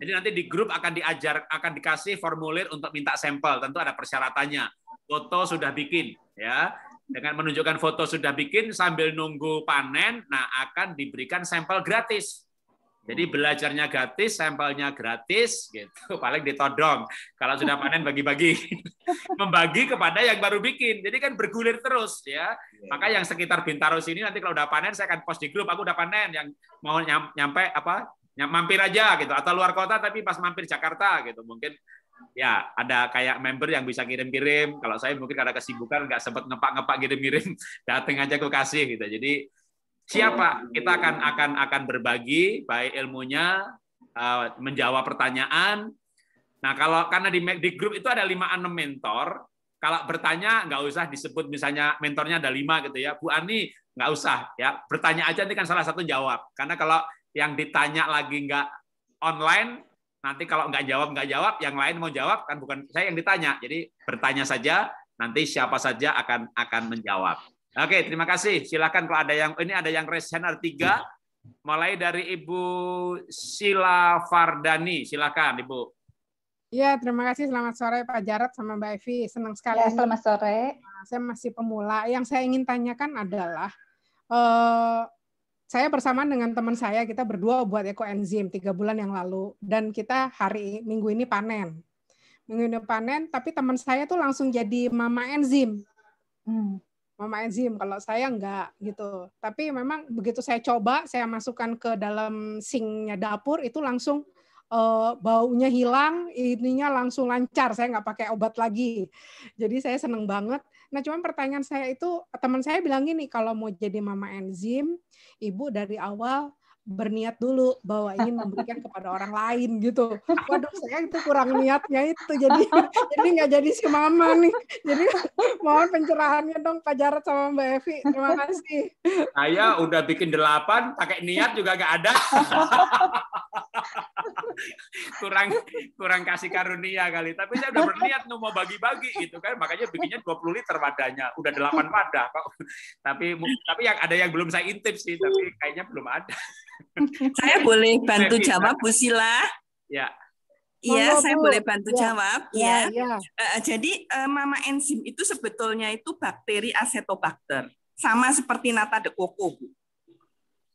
Jadi nanti di grup akan diajar, akan dikasih formulir untuk minta sampel. Tentu ada persyaratannya. Foto sudah bikin, ya. Dengan menunjukkan foto sudah bikin sambil nunggu panen, nah akan diberikan sampel gratis. Jadi hmm. belajarnya gratis, sampelnya gratis, gitu. Paling ditodong. Kalau sudah panen bagi-bagi, membagi kepada yang baru bikin. Jadi kan bergulir terus ya. Iya. Maka yang sekitar Bintaro sini nanti kalau udah panen saya akan post di grup. Aku udah panen. Yang mau nyampe apa Ya, mampir aja gitu atau luar kota tapi pas mampir Jakarta gitu mungkin ya ada kayak member yang bisa kirim-kirim kalau saya mungkin ada kesibukan nggak sempat ngepak-ngepak kirim-kirim dateng aja ke kasih gitu jadi siapa kita akan akan akan berbagi baik ilmunya eh, menjawab pertanyaan nah kalau karena di di grup itu ada lima enam mentor kalau bertanya nggak usah disebut misalnya mentornya ada lima gitu ya Bu Ani nggak usah ya bertanya aja nanti kan salah satu jawab karena kalau yang ditanya lagi nggak online, nanti kalau nggak jawab nggak jawab, yang lain mau jawab kan bukan saya yang ditanya. Jadi bertanya saja, nanti siapa saja akan akan menjawab. Oke, terima kasih. Silakan kalau ada yang ini ada yang resen r tiga. Mulai dari Ibu Sila Fardani, silakan Ibu. Iya, terima kasih. Selamat sore Pak Jarot sama Mbak Evi. Senang sekali. Ya, selamat sore. Saya masih pemula. Yang saya ingin tanyakan adalah eh, saya bersamaan dengan teman saya kita berdua buat ekoenzim tiga bulan yang lalu dan kita hari minggu ini panen minggu ini panen tapi teman saya tuh langsung jadi mama enzim hmm. mama enzim kalau saya enggak gitu tapi memang begitu saya coba saya masukkan ke dalam sinknya dapur itu langsung uh, baunya hilang ininya langsung lancar saya nggak pakai obat lagi jadi saya seneng banget Nah, cuman pertanyaan saya itu teman saya bilang gini, kalau mau jadi mama enzim, ibu dari awal berniat dulu bahwa ingin memberikan kepada orang lain gitu. Waduh, saya itu kurang niatnya itu jadi jadi nggak jadi si mama nih. Jadi mohon pencerahannya dong Pak Jarot sama Mbak Evi. Terima kasih. Saya udah bikin delapan, pakai niat juga nggak ada. kurang kurang kasih karunia kali. Tapi saya udah berniat nu mau bagi-bagi gitu kan. Makanya bikinnya 20 liter wadahnya. Udah delapan wadah Tapi tapi yang ada yang belum saya intip sih, tapi kayaknya belum ada saya boleh bantu jawab, Bu Sila? Ya. Iya, saya boleh bantu ya. jawab. ya. Ya. ya. Uh, jadi uh, mama enzim itu sebetulnya itu bakteri asetobakter, sama seperti nata de coco, Bu.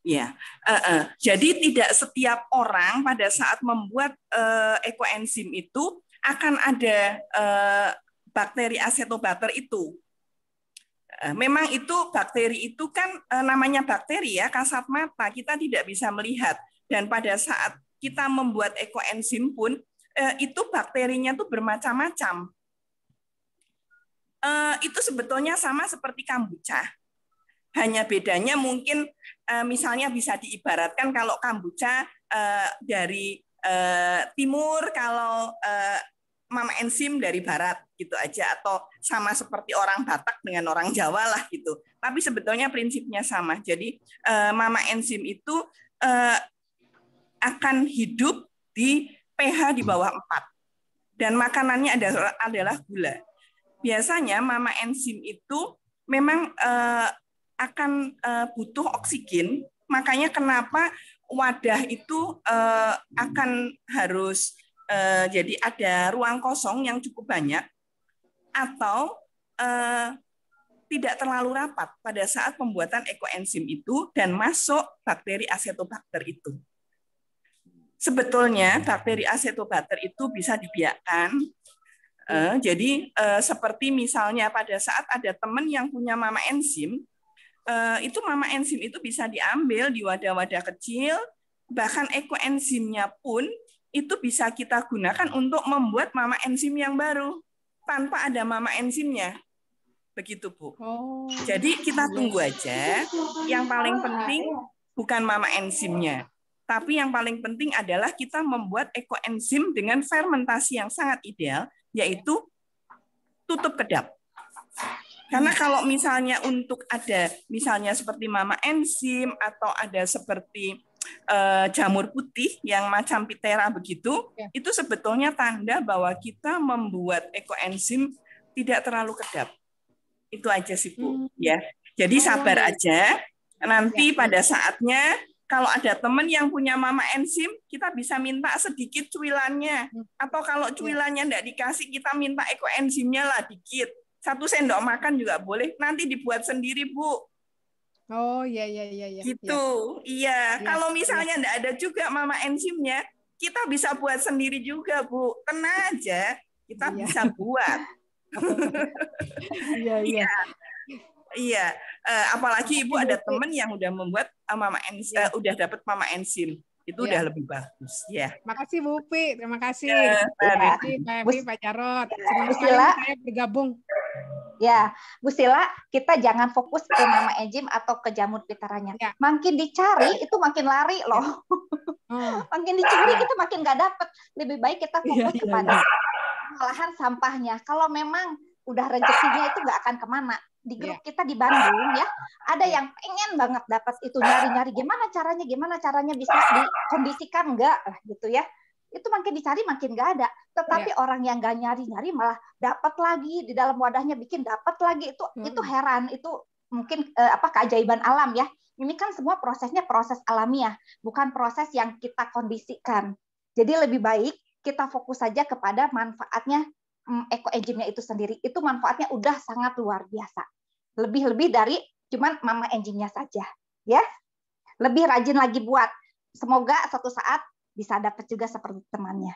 Ya, uh, uh. jadi tidak setiap orang pada saat membuat uh, ekoenzim itu akan ada uh, bakteri asetobakter itu. Eh, memang itu bakteri itu kan eh, namanya bakteri ya kasat mata kita tidak bisa melihat dan pada saat kita membuat ekoenzim pun eh, itu bakterinya tuh bermacam-macam. Itu sebetulnya sama seperti kombucha. Hanya bedanya mungkin misalnya bisa diibaratkan kalau kombucha dari timur, kalau mama ensim dari barat gitu aja atau sama seperti orang Batak dengan orang Jawa lah gitu. Tapi sebetulnya prinsipnya sama. Jadi eh, mama ensim itu eh, akan hidup di pH di hmm. bawah 4. Dan makanannya adalah adalah gula. Biasanya mama enzim itu memang eh, akan butuh oksigen, makanya kenapa wadah itu akan harus Eh, jadi ada ruang kosong yang cukup banyak atau eh, tidak terlalu rapat pada saat pembuatan ekoenzim itu dan masuk bakteri asetobakter itu. Sebetulnya hmm. bakteri asetobakter itu bisa dibiarkan. Eh, jadi seperti misalnya pada saat ada teman yang punya mama enzim, itu mama enzim itu bisa diambil di wadah-wadah kecil, bahkan ekoenzimnya pun itu bisa kita gunakan untuk membuat mama enzim yang baru tanpa ada mama enzimnya. Begitu, Bu. Oh. Jadi kita tunggu aja. Yang paling penting bukan mama enzimnya, tapi yang paling penting adalah kita membuat ekoenzim dengan fermentasi yang sangat ideal yaitu tutup kedap. Karena kalau misalnya untuk ada misalnya seperti mama enzim atau ada seperti uh, jamur putih yang macam pitera begitu, ya. itu sebetulnya tanda bahwa kita membuat ekoenzim tidak terlalu kedap. Itu aja sih Bu, hmm. ya. Jadi oh, iya. sabar aja. Nanti ya. pada saatnya kalau ada teman yang punya mama enzim, kita bisa minta sedikit cuilannya. Hmm. Atau kalau ya. cuilannya tidak dikasih, kita minta ekoenzimnya lah dikit. Satu sendok makan juga boleh. Nanti dibuat sendiri, Bu. Oh iya iya iya iya. Gitu. Iya, ya. kalau iya misalnya enggak ada juga mama enzimnya, kita bisa buat sendiri juga, Bu. Tenang aja, kita ya. bisa buat. Iya iya. Iya, iya. Eh, apalagi ibu ada temen yang udah membuat eh, mama enzim, uh, eh, udah dapet mama enzim itu ya. udah lebih bagus ya. Makasih Bu Pi, terima kasih. Ya, terima kasih Pak Evi, Pak Carot. Senang sekali saya bergabung. Ya, Bu Sila, kita jangan fokus ke nama enzim atau ke jamur pitaranya. Ya. Makin dicari itu makin lari loh. Ya. Hmm. makin dicari ya. itu makin nggak dapet. Lebih baik kita iya, fokus ya, kepada ya, ya. sampahnya. Kalau memang udah rezekinya itu nggak akan kemana. Di ya. grup kita di Bandung ya, ada yang pengen banget dapat itu nyari-nyari gimana caranya, gimana caranya bisa dikondisikan enggak gitu ya itu makin dicari makin nggak ada. Tetapi yeah. orang yang nggak nyari-nyari malah dapat lagi di dalam wadahnya bikin dapat lagi itu hmm. itu heran itu mungkin eh, apa keajaiban alam ya. Ini kan semua prosesnya proses alamiah, bukan proses yang kita kondisikan. Jadi lebih baik kita fokus saja kepada manfaatnya hmm, eco engine-nya itu sendiri. Itu manfaatnya udah sangat luar biasa. Lebih-lebih dari cuman mama engine-nya saja, ya. Lebih rajin lagi buat. Semoga suatu saat bisa dapat juga seperti temannya.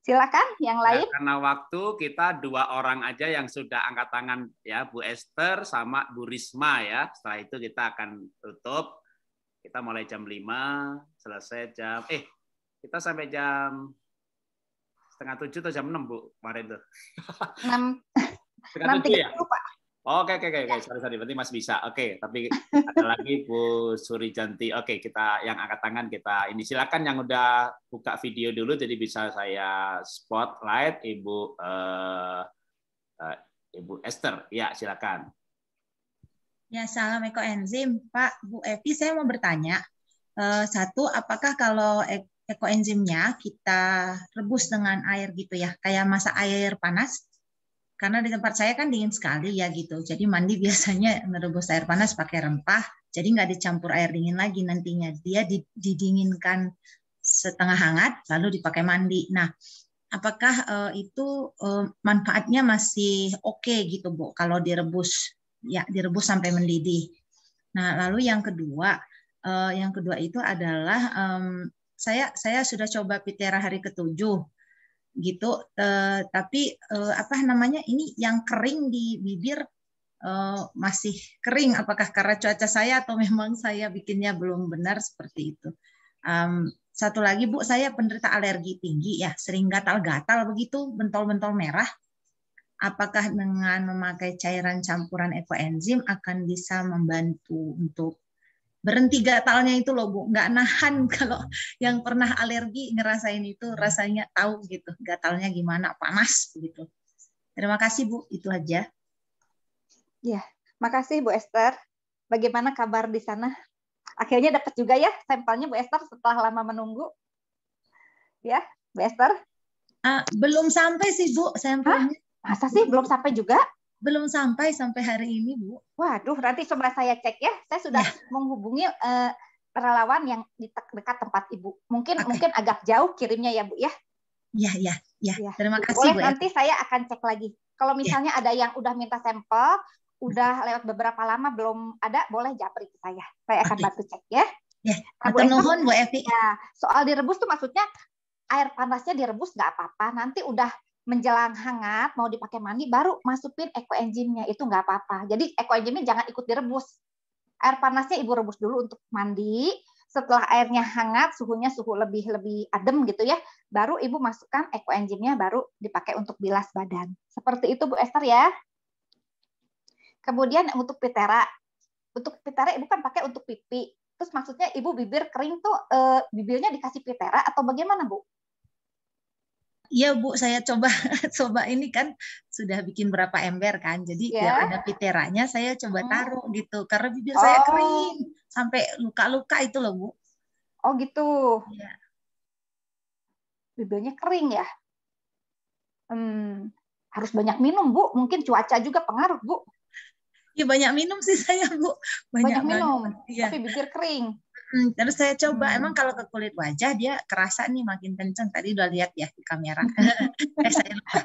Silakan yang nah, lain. Ya, karena waktu kita dua orang aja yang sudah angkat tangan ya, Bu Esther sama Bu Risma ya. Setelah itu kita akan tutup. Kita mulai jam 5, selesai jam eh kita sampai jam setengah tujuh atau jam enam bu kemarin tuh enam enam tiga puluh ya? pak Oh, oke, oke, oke, oke. Sorry, sorry. Berarti Mas bisa. Oke, okay. tapi ada lagi Bu Suri Janti. Oke, okay, kita yang angkat tangan kita ini. Silakan yang udah buka video dulu, jadi bisa saya spotlight Ibu uh, uh, Ibu Esther. Ya, silakan. Ya, salam Eko Enzim, Pak Bu Evi. Saya mau bertanya. Uh, satu, apakah kalau e-, Eko Enzimnya kita rebus dengan air gitu ya, kayak masak air panas? karena di tempat saya kan dingin sekali ya gitu. Jadi mandi biasanya merebus air panas pakai rempah, jadi nggak dicampur air dingin lagi nantinya. Dia didinginkan setengah hangat lalu dipakai mandi. Nah, apakah uh, itu uh, manfaatnya masih oke okay gitu, Bu, kalau direbus ya direbus sampai mendidih. Nah, lalu yang kedua, uh, yang kedua itu adalah um, saya saya sudah coba pitera hari ketujuh gitu uh, tapi uh, apa namanya ini yang kering di bibir uh, masih kering apakah karena cuaca saya atau memang saya bikinnya belum benar seperti itu um, satu lagi bu saya penderita alergi tinggi ya sering gatal-gatal begitu bentol-bentol merah apakah dengan memakai cairan campuran ekoenzim akan bisa membantu untuk berhenti gatalnya itu loh bu nggak nahan kalau yang pernah alergi ngerasain itu rasanya tahu gitu gatalnya gimana panas gitu terima kasih bu itu aja ya makasih bu Esther bagaimana kabar di sana akhirnya dapat juga ya sampelnya bu Esther setelah lama menunggu ya bu Esther uh, belum sampai sih bu sampelnya Hah? masa sih belum sampai juga belum sampai sampai hari ini, Bu. Waduh, nanti coba saya cek ya. Saya sudah ya. menghubungi uh, relawan yang di dekat tempat Ibu. Mungkin okay. mungkin agak jauh kirimnya ya, Bu ya. Iya, iya, iya. ya. Terima kasih, Boleh, Bu. Ya. Nanti saya akan cek lagi. Kalau ya. misalnya ya. ada yang udah minta sampel, udah lewat beberapa lama belum ada, boleh japri ke saya. Saya akan okay. bantu cek ya. Ya, nah, Bu nuhun kan? Bu Evi. Ya, soal direbus tuh maksudnya air panasnya direbus nggak apa-apa. Nanti udah menjelang hangat mau dipakai mandi baru masukin eco engine-nya itu nggak apa-apa. Jadi eco engine-nya jangan ikut direbus. Air panasnya ibu rebus dulu untuk mandi. Setelah airnya hangat, suhunya suhu lebih lebih adem gitu ya. Baru ibu masukkan eco engine-nya baru dipakai untuk bilas badan. Seperti itu Bu Esther ya. Kemudian untuk pitera. Untuk pitera ibu kan pakai untuk pipi. Terus maksudnya ibu bibir kering tuh e, bibirnya dikasih pitera atau bagaimana Bu? Iya Bu, saya coba coba ini kan sudah bikin berapa ember kan. Jadi yeah. ada piteranya saya coba hmm. taruh hmm. gitu karena bibir oh. saya kering sampai luka-luka itu loh Bu. Oh gitu. Ya. Bibirnya kering ya. Hmm, harus banyak minum Bu. Mungkin cuaca juga pengaruh Bu. Iya banyak minum sih saya bu. Banyak, banyak minum. Iya. Tapi bibir kering. Hmm, terus saya coba hmm. emang kalau ke kulit wajah dia kerasa nih makin kenceng. Tadi udah lihat ya di kamera. eh saya lupa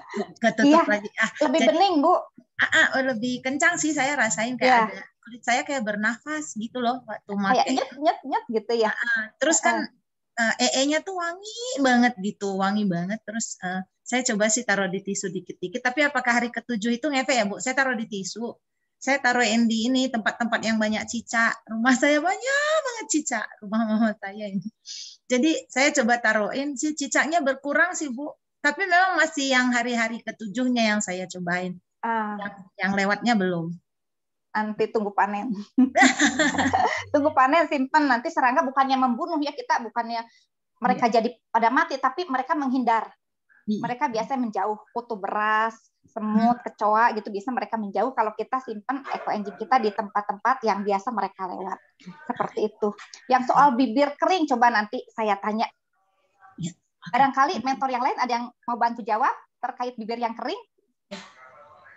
tutup iya, lagi. Ah, lebih jadi, bening bu. Ah, ah, oh, lebih kencang sih saya rasain kayak yeah. ada kulit saya kayak bernafas gitu loh waktu makan. Kayak nyet nyet nyet gitu ya. Ah, ah. terus kan uh, ah. ee-nya eh, tuh wangi banget gitu, wangi banget. Terus uh, saya coba sih taruh di tisu dikit-dikit. Tapi apakah hari ketujuh itu ngefek ya bu? Saya taruh di tisu saya taruh di ini tempat-tempat yang banyak cicak. Rumah saya banyak banget cicak, rumah mama saya ini. Jadi saya coba taruhin si cicaknya berkurang sih Bu. Tapi memang masih yang hari-hari ketujuhnya yang saya cobain. Ah. Yang, yang lewatnya belum. Nanti tunggu panen. tunggu panen simpan nanti serangga bukannya membunuh ya kita bukannya mereka yeah. jadi pada mati tapi mereka menghindar mereka biasa menjauh kutu beras semut kecoa gitu Bisa mereka menjauh kalau kita simpan eco engine kita di tempat-tempat yang biasa mereka lewat seperti itu yang soal bibir kering coba nanti saya tanya ya, barangkali mentor yang lain ada yang mau bantu jawab terkait bibir yang kering ya.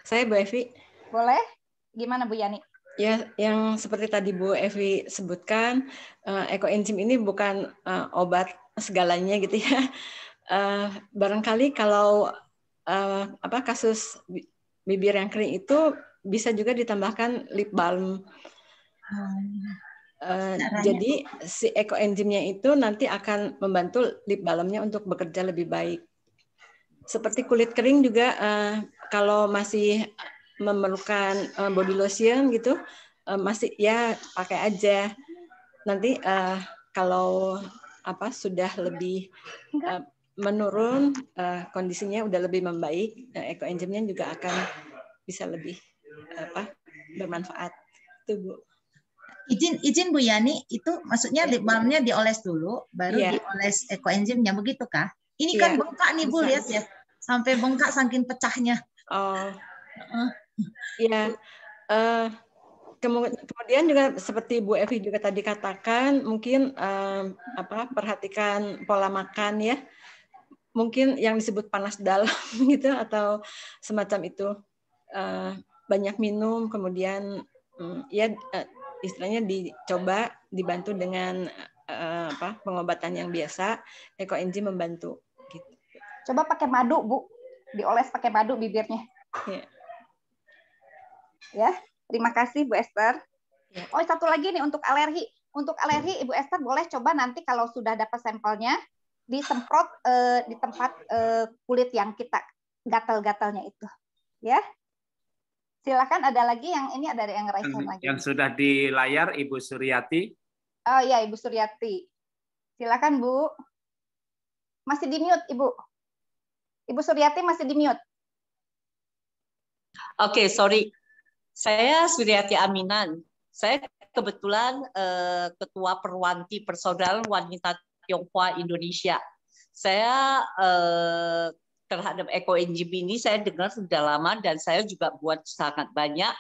saya Bu Evi boleh gimana Bu Yani Ya, yang seperti tadi Bu Evi sebutkan, uh, eh, ekoenzim ini bukan eh, obat segalanya gitu ya uh, barangkali kalau uh, apa kasus bibir yang kering itu bisa juga ditambahkan lip balm. Uh, jadi si ekoenzimnya itu nanti akan membantu lip balmnya untuk bekerja lebih baik. Seperti kulit kering juga uh, kalau masih memerlukan uh, body lotion gitu uh, masih ya pakai aja. Nanti uh, kalau apa sudah lebih uh, menurun, uh, kondisinya udah lebih membaik, uh, eco juga akan bisa lebih apa bermanfaat. Itu Bu. Izin izin Bu Yani, itu maksudnya ya. dioles dulu, baru ya. dioles eco begitu kah? Ini ya. kan iya. bengkak nih Bu lihat ya, sampai bengkak saking pecahnya. Oh. Uh. Ya. Uh, kemudian juga seperti Bu Evi juga tadi katakan mungkin eh, apa perhatikan pola makan ya mungkin yang disebut panas dalam gitu atau semacam itu eh, banyak minum kemudian mm, ya eh, istilahnya dicoba dibantu dengan eh, apa pengobatan yang biasa Eko Enji membantu gitu. coba pakai madu bu dioles pakai madu bibirnya ya, ya terima kasih Bu Esther ya. oh satu lagi nih untuk alergi untuk alergi Ibu Esther boleh coba nanti kalau sudah dapat sampelnya disemprot eh, di tempat eh, kulit yang kita gatal-gatalnya itu ya silakan ada lagi yang ini ada yang racun lagi yang sudah di layar Ibu Suryati oh ya Ibu Suryati silakan Bu masih di mute Ibu Ibu Suryati masih di mute Oke, okay, sorry. Saya Suryati Aminan. Saya kebetulan eh, ketua Perwanti Persaudaraan Wanita Tionghoa Indonesia. Saya eh, terhadap eco engine ini saya dengar sudah lama dan saya juga buat sangat banyak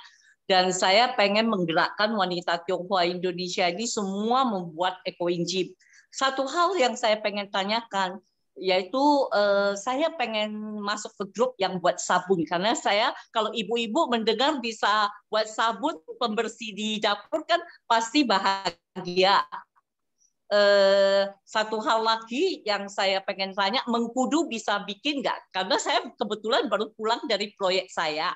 dan saya pengen menggerakkan wanita Tionghoa Indonesia ini semua membuat eco engine. Satu hal yang saya pengen tanyakan yaitu eh, saya pengen masuk ke grup yang buat sabun karena saya kalau ibu-ibu mendengar bisa buat sabun pembersih di dapur kan pasti bahagia Eh, satu hal lagi yang saya pengen tanya, Mengkudu bisa bikin nggak? Karena saya kebetulan baru pulang dari proyek saya.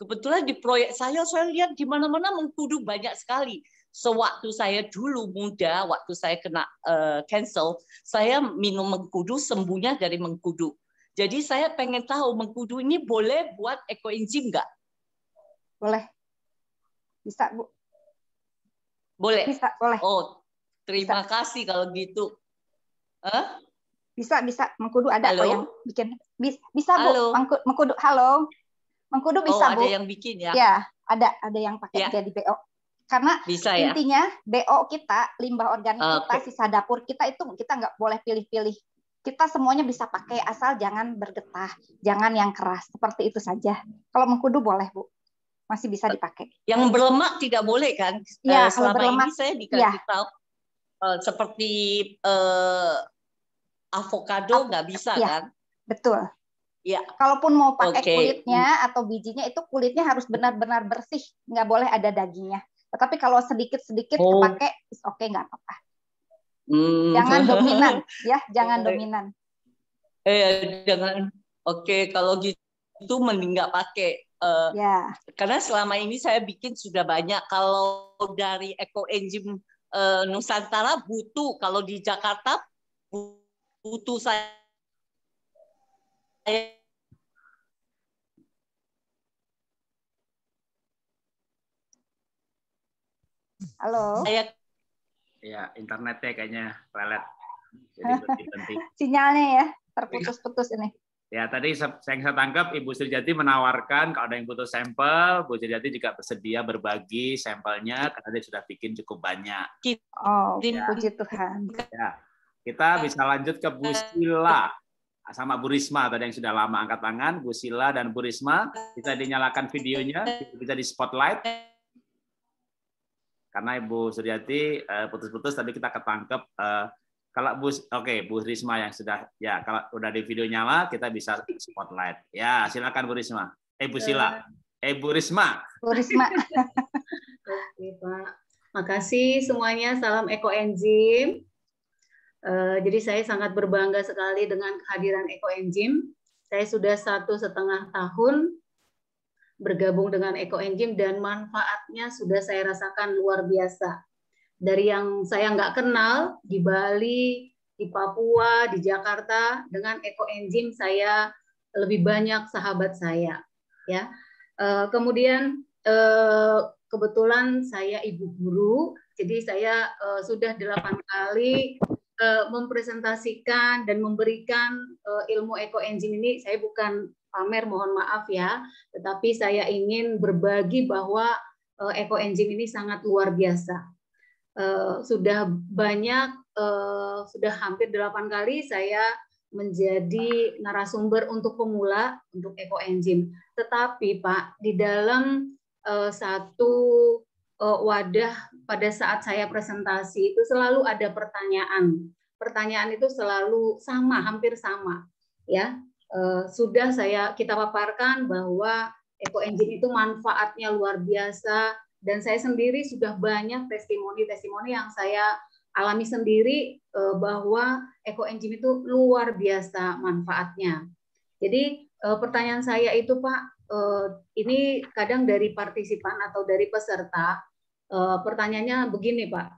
Kebetulan di proyek saya, saya lihat di mana-mana Mengkudu banyak sekali. Sewaktu so, saya dulu muda, waktu saya kena uh, cancel, saya minum mengkudu, sembuhnya dari mengkudu. Jadi saya pengen tahu mengkudu ini boleh buat ekoenzim nggak? Boleh. Bisa, Bu. Boleh? Bisa, boleh. Oh, Terima bisa. kasih kalau gitu. Hah? Bisa, bisa. Mengkudu ada halo? kok yang bikin. Bisa, bisa Bu. mengkudu, halo. Mengkudu oh, bisa, oh, Bu. ada yang bikin ya? Ya, ada. Ada yang pakai ya. jadi BO. Karena bisa, ya? intinya BO kita, limbah organik okay. Ah, kita, sisa dapur kita itu kita nggak boleh pilih-pilih. Kita semuanya bisa pakai asal jangan bergetah, jangan yang keras. Seperti itu saja. Kalau mengkudu boleh, Bu masih bisa eh, dipakai. Yang berlemak tidak boleh kan? Ya, selama kalau berlemak, ini saya dikasih ya. tahu Eh, seperti uh, avocado nggak bisa ya, kan? Betul. Ya. Kalaupun mau pakai okay. kulitnya hmm. atau bijinya itu kulitnya harus benar-benar bersih, nggak boleh ada dagingnya. Tetapi kalau sedikit-sedikit oh. kepake, oke okay, nggak apa-apa. Hmm. Jangan dominan, ya, jangan eh, dominan. Eh, jangan. Oke, okay, kalau gitu mending nggak pakai. Uh, ya. Karena selama ini saya bikin sudah banyak. Kalau dari Eco Engine uh, Nusantara butuh kalau di Jakarta butuh saya Halo. Saya Ya, internetnya kayaknya lelet. Jadi penting. Sinyalnya ya terputus-putus ini. Ya, tadi yang saya tangkap Ibu Sri menawarkan kalau ada yang butuh sampel, Bu Sri juga bersedia berbagi sampelnya karena dia sudah bikin cukup banyak. Oh, ya. puji Tuhan. Ya. Kita bisa lanjut ke Bu Sila sama Bu Risma tadi yang sudah lama angkat tangan, Bu Sila dan Bu Risma bisa dinyalakan videonya, bisa di spotlight. Karena Ibu Suryati eh, putus-putus tadi kita ketangkep eh, kalau Bu oke okay, Bu Risma yang sudah ya kalau udah di video nyala kita bisa spotlight. Ya, silakan Bu Risma. Eh Bu Sila. Eh, eh Bu Risma. Bu Risma. oke, Pak. Makasih semuanya. Salam Enzim. Uh, eh, jadi saya sangat berbangga sekali dengan kehadiran Enzim. Saya sudah satu setengah tahun bergabung dengan Enzim dan manfaatnya sudah saya rasakan luar biasa dari yang saya nggak kenal di Bali, di Papua, di Jakarta dengan Enzim saya lebih banyak sahabat saya ya. Eh, kemudian eh, kebetulan saya ibu guru, jadi saya eh, sudah delapan kali mempresentasikan dan memberikan ilmu Eko Enzim ini. Saya bukan pamer, mohon maaf ya, tetapi saya ingin berbagi bahwa Eko Enzim ini sangat luar biasa Eh, sudah banyak eh, sudah hampir delapan kali saya menjadi narasumber untuk pemula untuk eco engine. Tetapi Pak di dalam eh, satu wadah pada saat saya presentasi itu selalu ada pertanyaan. Pertanyaan itu selalu sama, hampir sama. Ya, sudah saya kita paparkan bahwa eco engine itu manfaatnya luar biasa dan saya sendiri sudah banyak testimoni-testimoni yang saya alami sendiri eh, bahwa eco enzyme itu luar biasa manfaatnya. Jadi eh, pertanyaan saya itu Pak, eh, ini kadang dari partisipan atau dari peserta pertanyaannya begini Pak,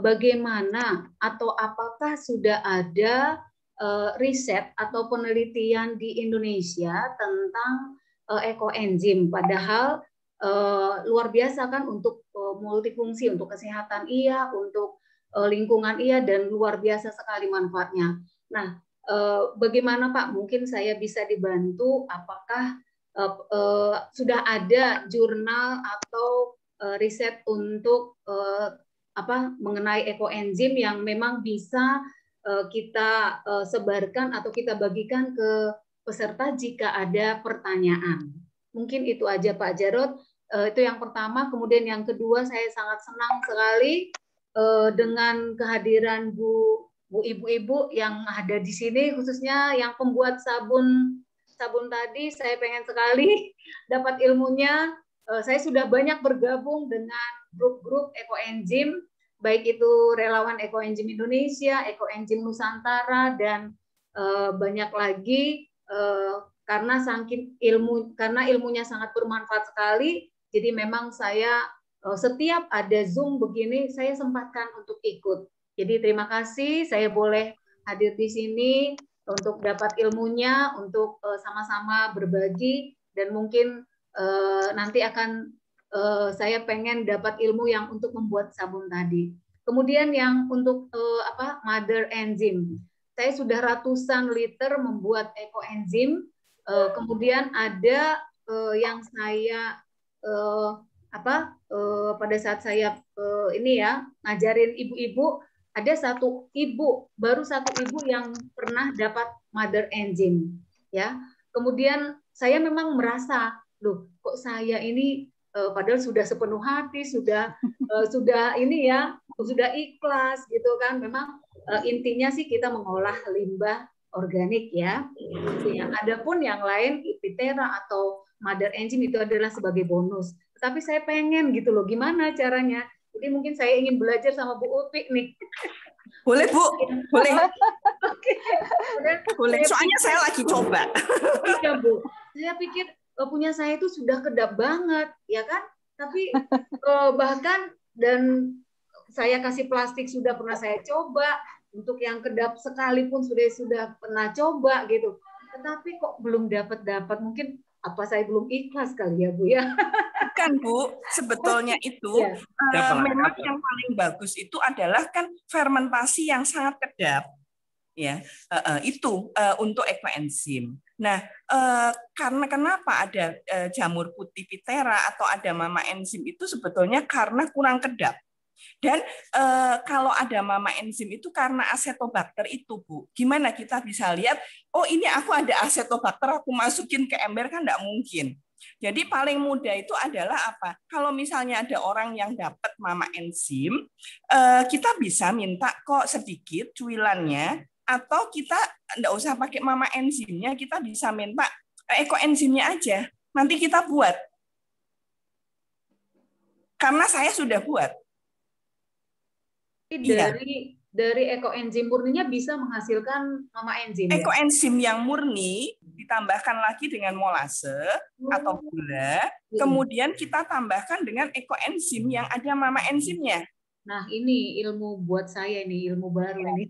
bagaimana atau apakah sudah ada riset atau penelitian di Indonesia tentang ekoenzim? Padahal Eh, luar biasa kan untuk eh, multifungsi untuk kesehatan iya untuk eh, lingkungan iya dan luar biasa sekali manfaatnya nah bagaimana pak mungkin saya bisa dibantu apakah sudah ada jurnal atau riset untuk uh, apa mengenai ekoenzim yang memang bisa kita sebarkan atau kita bagikan ke peserta jika ada pertanyaan. Mungkin itu aja Pak Jarot. Eh, itu yang pertama. Kemudian yang kedua, saya sangat senang sekali eh, dengan kehadiran Bu Bu ibu-ibu yang ada di sini, khususnya yang pembuat sabun sabun tadi. Saya pengen sekali dapat ilmunya. Eh, saya sudah banyak bergabung dengan grup-grup ekoenzim, baik itu relawan ekoenzim Indonesia, ekoenzim Nusantara, dan banyak lagi karena sangkin ilmu karena ilmunya sangat bermanfaat sekali jadi memang saya eh, setiap ada Zoom begini, saya sempatkan untuk ikut. Jadi terima kasih saya boleh hadir di sini untuk dapat ilmunya, untuk eh, sama-sama berbagi, dan mungkin eh, nanti akan saya pengen dapat ilmu yang untuk membuat sabun tadi. Kemudian yang untuk apa mother enzyme, saya sudah ratusan liter membuat ekoenzim. Kemudian ada yang saya eh, apa eh, pada saat saya eh, ini ya ngajarin ibu-ibu ada satu ibu baru satu ibu yang pernah dapat mother engine ya kemudian saya memang merasa loh kok saya ini eh, padahal sudah sepenuh hati sudah eh, sudah ini ya sudah ikhlas gitu kan memang eh, intinya sih kita mengolah limbah organik ya. Iya, ada pun yang lain tera atau mother engine itu adalah sebagai bonus. Tapi saya pengen gitu loh, gimana caranya? Jadi mungkin saya ingin belajar sama Bu Upi nih. Boleh Bu, boleh. Oke. Boleh. Soalnya saya lagi coba. Iya Bu. Saya pikir eh, punya saya itu sudah kedap banget, ya kan? Tapi eh, bahkan dan saya kasih plastik sudah pernah saya coba, untuk yang kedap sekalipun sudah sudah pernah coba gitu tetapi kok belum dapat dapat mungkin apa saya belum ikhlas kali ya Bu ya? kan Bu, sebetulnya iya. itu ya. uh, memang ya. yang paling bagus itu adalah kan fermentasi yang sangat kedap ya uh, uh, itu uh, untuk ekoenzim. Nah uh, karena kenapa ada uh, jamur putih pitera atau ada mama enzim itu sebetulnya karena kurang kedap. Dan e, kalau ada mama enzim itu karena asetobakter itu, Bu. Gimana kita bisa lihat oh ini aku ada asetobakter aku masukin ke ember kan tidak mungkin. Jadi paling mudah itu adalah apa? Kalau misalnya ada orang yang dapat mama enzim, eh, kita bisa minta kok sedikit cuilannya atau kita tidak usah pakai mama enzimnya, kita bisa minta eko eh, enzimnya aja. Nanti kita buat. Karena saya sudah buat. Iya. Dari iya dari ekoenzim murninya bisa menghasilkan nama enzim. Ya? Ekoenzim ya? yang murni ditambahkan lagi dengan molase hmm. atau gula, hmm. kemudian kita tambahkan dengan ekoenzim yang ada mama enzimnya. Nah, ini ilmu buat saya ini ilmu baru ini.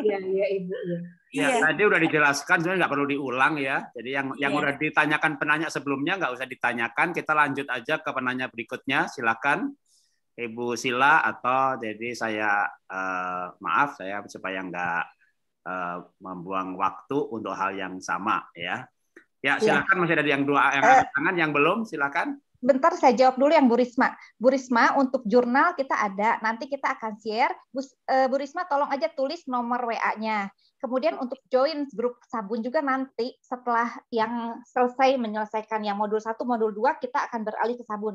Iya. iya, iya Ibu, ya. Ya, iya. tadi udah dijelaskan, sebenarnya nggak perlu diulang ya. Jadi yang iya. yang udah ditanyakan penanya sebelumnya nggak usah ditanyakan, kita lanjut aja ke penanya berikutnya. Silakan. Ibu Sila atau jadi saya eh, maaf saya supaya nggak eh, membuang waktu untuk hal yang sama ya. Ya iya. silakan ya. masih ada yang dua yang uh, tangan yang belum silakan. Bentar saya jawab dulu yang Bu Risma. Bu Risma untuk jurnal kita ada nanti kita akan share. Bu, uh, Bu Risma tolong aja tulis nomor WA-nya. Kemudian untuk join grup sabun juga nanti setelah yang selesai menyelesaikan yang modul 1, modul 2, kita akan beralih ke sabun.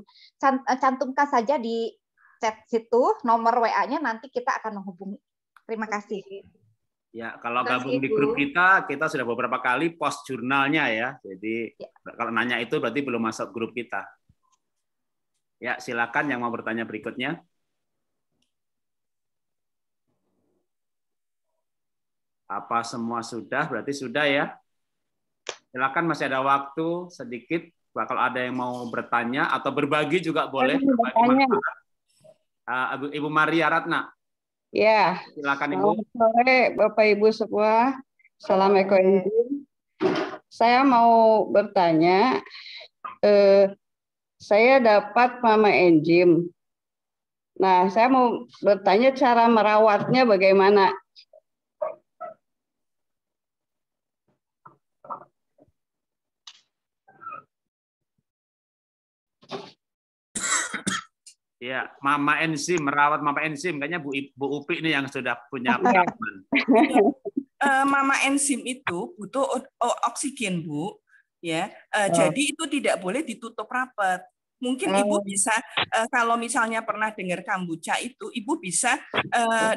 Eh, cantumkan saja di chat situ, nomor WA-nya nanti kita akan menghubungi. Terima kasih. Ya, kalau Terus gabung itu. di grup kita, kita sudah beberapa kali post jurnalnya ya. Jadi ya. kalau nanya itu berarti belum masuk grup kita. Ya, silakan yang mau bertanya berikutnya. Apa semua sudah? Berarti sudah ya. Silakan masih ada waktu sedikit. Kalau ada yang mau bertanya atau berbagi juga boleh. Berbagi uh, Ibu Maria Ratna. Ya. Silakan Ibu. Selamat sore Bapak Ibu semua. Salam Eko Indin. Saya mau bertanya, eh, saya dapat mama enzim. Nah, saya mau bertanya cara merawatnya bagaimana? Ya Mama Enzim merawat Mama Enzim kayaknya Bu Bu Upi ini yang sudah punya iya. pengalaman. Eh, Mama Enzim itu butuh oksigen, Bu. Ya, eh, oh. jadi itu tidak boleh ditutup rapat. Mungkin Ibu oh. bisa eh, kalau misalnya pernah dengar kombucha itu, Ibu bisa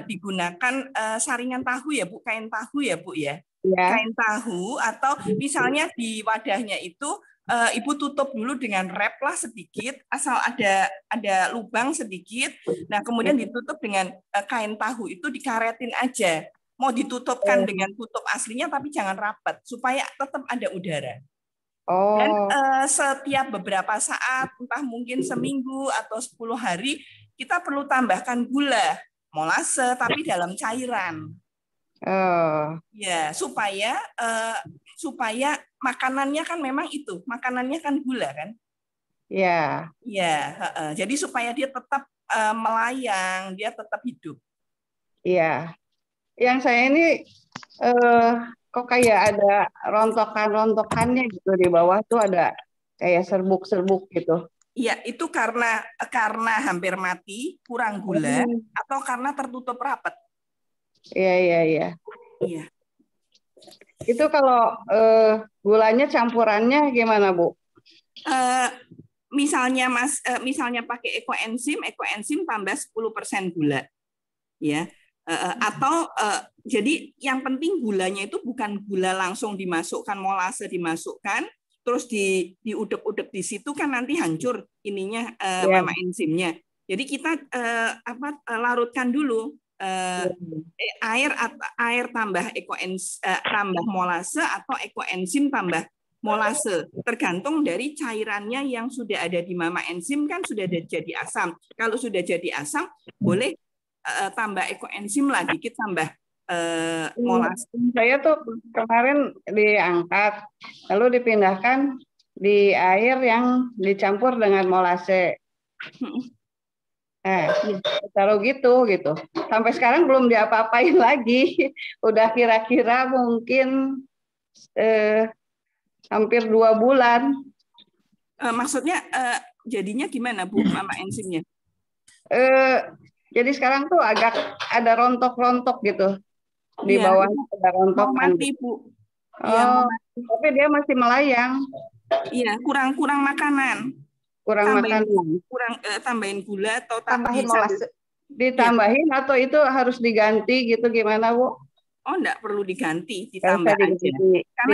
digunakan saringan tahu ya, Bu, kain tahu ya, Bu ya. Ya. kain tahu atau iya. misalnya di wadahnya itu uh, ibu tutup dulu dengan wrap lah sedikit, asal ada ada lubang sedikit. Nah kemudian ditutup dengan uh, kain tahu itu dikaretin aja. Mau ditutupkan dengan tutup aslinya tapi jangan rapat supaya tetap ada udara. Oh. Dan uh, setiap beberapa saat, entah mungkin seminggu atau 10 hari, kita perlu tambahkan gula, molase, tapi ya. dalam cairan. Oh. Ya, supaya uh, supaya makanannya kan memang itu, makanannya kan gula kan? ya ya Iya, iya jadi supaya dia tetap eh, melayang, dia tetap hidup. ya Yang saya ini uh, kok kayak ada rontokan-rontokannya gitu di bawah tuh ada kayak serbuk-serbuk gitu. Iya, itu karena karena hampir mati, kurang gula, atau karena tertutup rapat. Iya, iya, iya. Iya. Itu kalau uh, gulanya campurannya gimana, Bu? Uh, misalnya Mas uh, misalnya pakai ekoenzim, ekoenzim tambah 10% gula. Ya. Uh, atau uh, jadi yang penting gulanya itu bukan gula langsung dimasukkan molase dimasukkan terus di diudek-udek di situ kan nanti hancur ininya uh, yeah. mama enzimnya. Jadi kita uh, apa larutkan dulu uh, air air tambah ekoens uh, tambah molase atau ekoenzim tambah molase tergantung dari cairannya yang sudah ada di mama enzim kan sudah jadi asam kalau sudah jadi asam boleh uh, tambah ekoenzim lah dikit tambah uh, molase saya tuh kemarin diangkat lalu dipindahkan di air yang dicampur dengan molase hmm. Eh, taruh iya, gitu gitu. Sampai sekarang belum diapa-apain lagi. Udah kira-kira mungkin eh, hampir dua bulan. Eh, maksudnya eh, jadinya gimana Bu Mama enzimnya? Eh, jadi sekarang tuh agak ada rontok-rontok gitu. Di ya, bawah ada rontok. Mati, Bu. Iya, oh, ya, tapi dia masih melayang. Iya, kurang-kurang makanan kurang tambahin, makan kurang eh, tambahin gula atau tambahin ditambahin ya. atau itu harus diganti gitu gimana bu? Oh enggak perlu diganti, ditambah aja. karena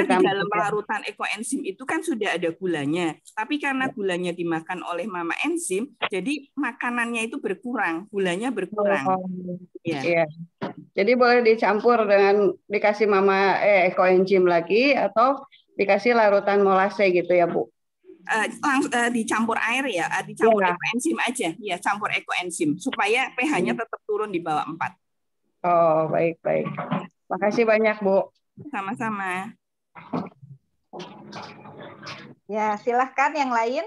ditambah. di dalam gitu. larutan ekoenzim itu kan sudah ada gulanya. Tapi karena iya. gulanya dimakan oleh mama enzim, jadi makanannya itu berkurang, gulanya berkurang. Oh, ya. Iya. Jadi boleh dicampur dengan dikasih mama eh, ekoenzim lagi atau dikasih larutan molase gitu ya Bu? uh, eh, langs, uh, eh, dicampur air ya, uh, dicampur ya. ekoenzim aja, ya campur ekoenzim supaya pH-nya hmm. tetap turun di bawah 4. Oh, baik baik. Makasih banyak, Bu. Sama-sama. Ya, silahkan yang lain.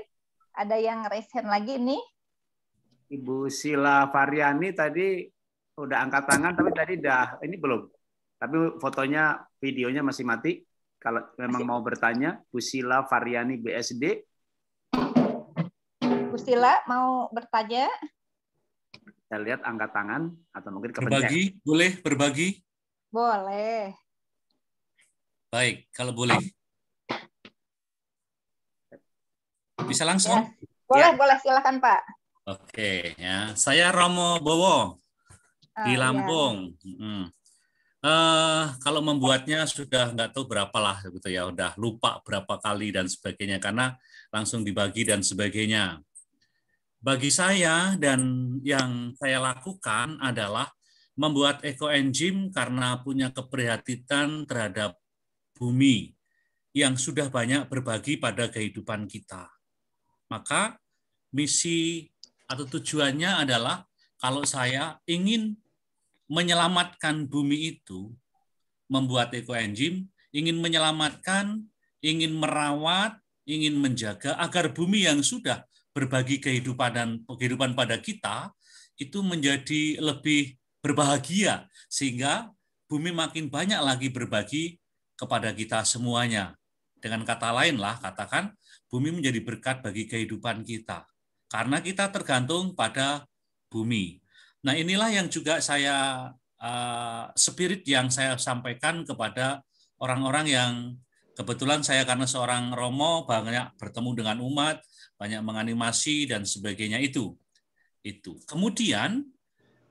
Ada yang resen lagi nih. Ibu Sila Variani tadi udah angkat tangan, tapi tadi dah ini belum. Tapi fotonya, videonya masih mati. Kalau memang masih. mau bertanya, Bu Sila Variani BSD, Bu Sila mau bertanya? Saya lihat angkat tangan atau mungkin kepencet. Berbagi, boleh berbagi? Boleh. Baik, kalau boleh. Bisa langsung? Ya. Boleh, ya. boleh silakan Pak. Oke, ya. Saya Romo Bowo oh, di iya. Lampung. Ya. Hmm. Uh, kalau membuatnya sudah nggak tahu berapa lah gitu ya, udah lupa berapa kali dan sebagainya karena langsung dibagi dan sebagainya. Bagi saya dan yang saya lakukan adalah membuat Eco engine karena punya keprihatinan terhadap bumi yang sudah banyak berbagi pada kehidupan kita. Maka misi atau tujuannya adalah kalau saya ingin menyelamatkan bumi itu, membuat Eco engine, ingin menyelamatkan, ingin merawat, ingin menjaga agar bumi yang sudah berbagi kehidupan dan kehidupan pada kita itu menjadi lebih berbahagia sehingga bumi makin banyak lagi berbagi kepada kita semuanya. Dengan kata lainlah katakan bumi menjadi berkat bagi kehidupan kita karena kita tergantung pada bumi. Nah, inilah yang juga saya uh, spirit yang saya sampaikan kepada orang-orang yang kebetulan saya karena seorang romo banyak bertemu dengan umat, banyak menganimasi dan sebagainya itu. Itu. Kemudian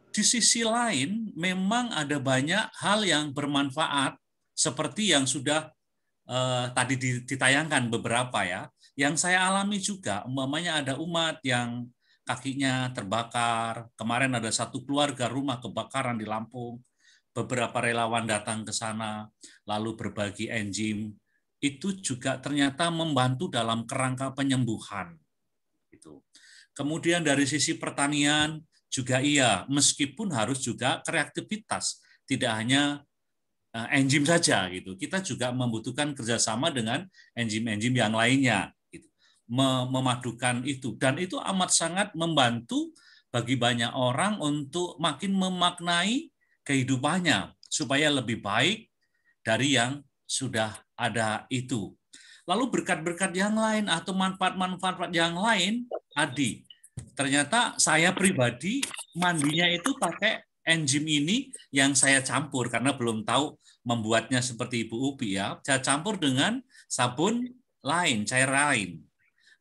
di sisi lain memang ada banyak hal yang bermanfaat seperti yang sudah eh, tadi ditayangkan beberapa ya. Yang saya alami juga umpamanya ada umat yang kakinya terbakar. Kemarin ada satu keluarga rumah kebakaran di Lampung. Beberapa relawan datang ke sana lalu berbagi enzim itu juga ternyata membantu dalam kerangka penyembuhan. Itu. Kemudian dari sisi pertanian juga iya, meskipun harus juga kreativitas, tidak hanya eh, enzim saja gitu. Kita juga membutuhkan kerjasama dengan enzim-enzim yang lainnya, gitu. memadukan itu dan itu amat sangat membantu bagi banyak orang untuk makin memaknai kehidupannya supaya lebih baik dari yang sudah ada itu. Lalu berkat-berkat yang lain atau manfaat-manfaat yang lain tadi. Ternyata saya pribadi mandinya itu pakai enzim ini yang saya campur karena belum tahu membuatnya seperti Ibu Upi ya. Saya campur dengan sabun lain, cair lain.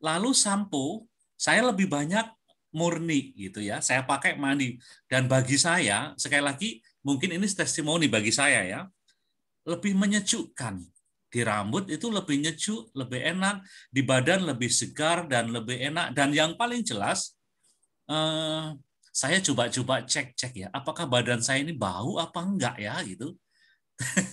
Lalu sampo saya lebih banyak murni gitu ya. Saya pakai mandi dan bagi saya sekali lagi mungkin ini testimoni bagi saya ya. Lebih menyejukkan di rambut itu lebih nyejuk, lebih enak, di badan lebih segar dan lebih enak. Dan yang paling jelas, eh, saya coba-coba cek-cek ya, apakah badan saya ini bau apa enggak ya gitu.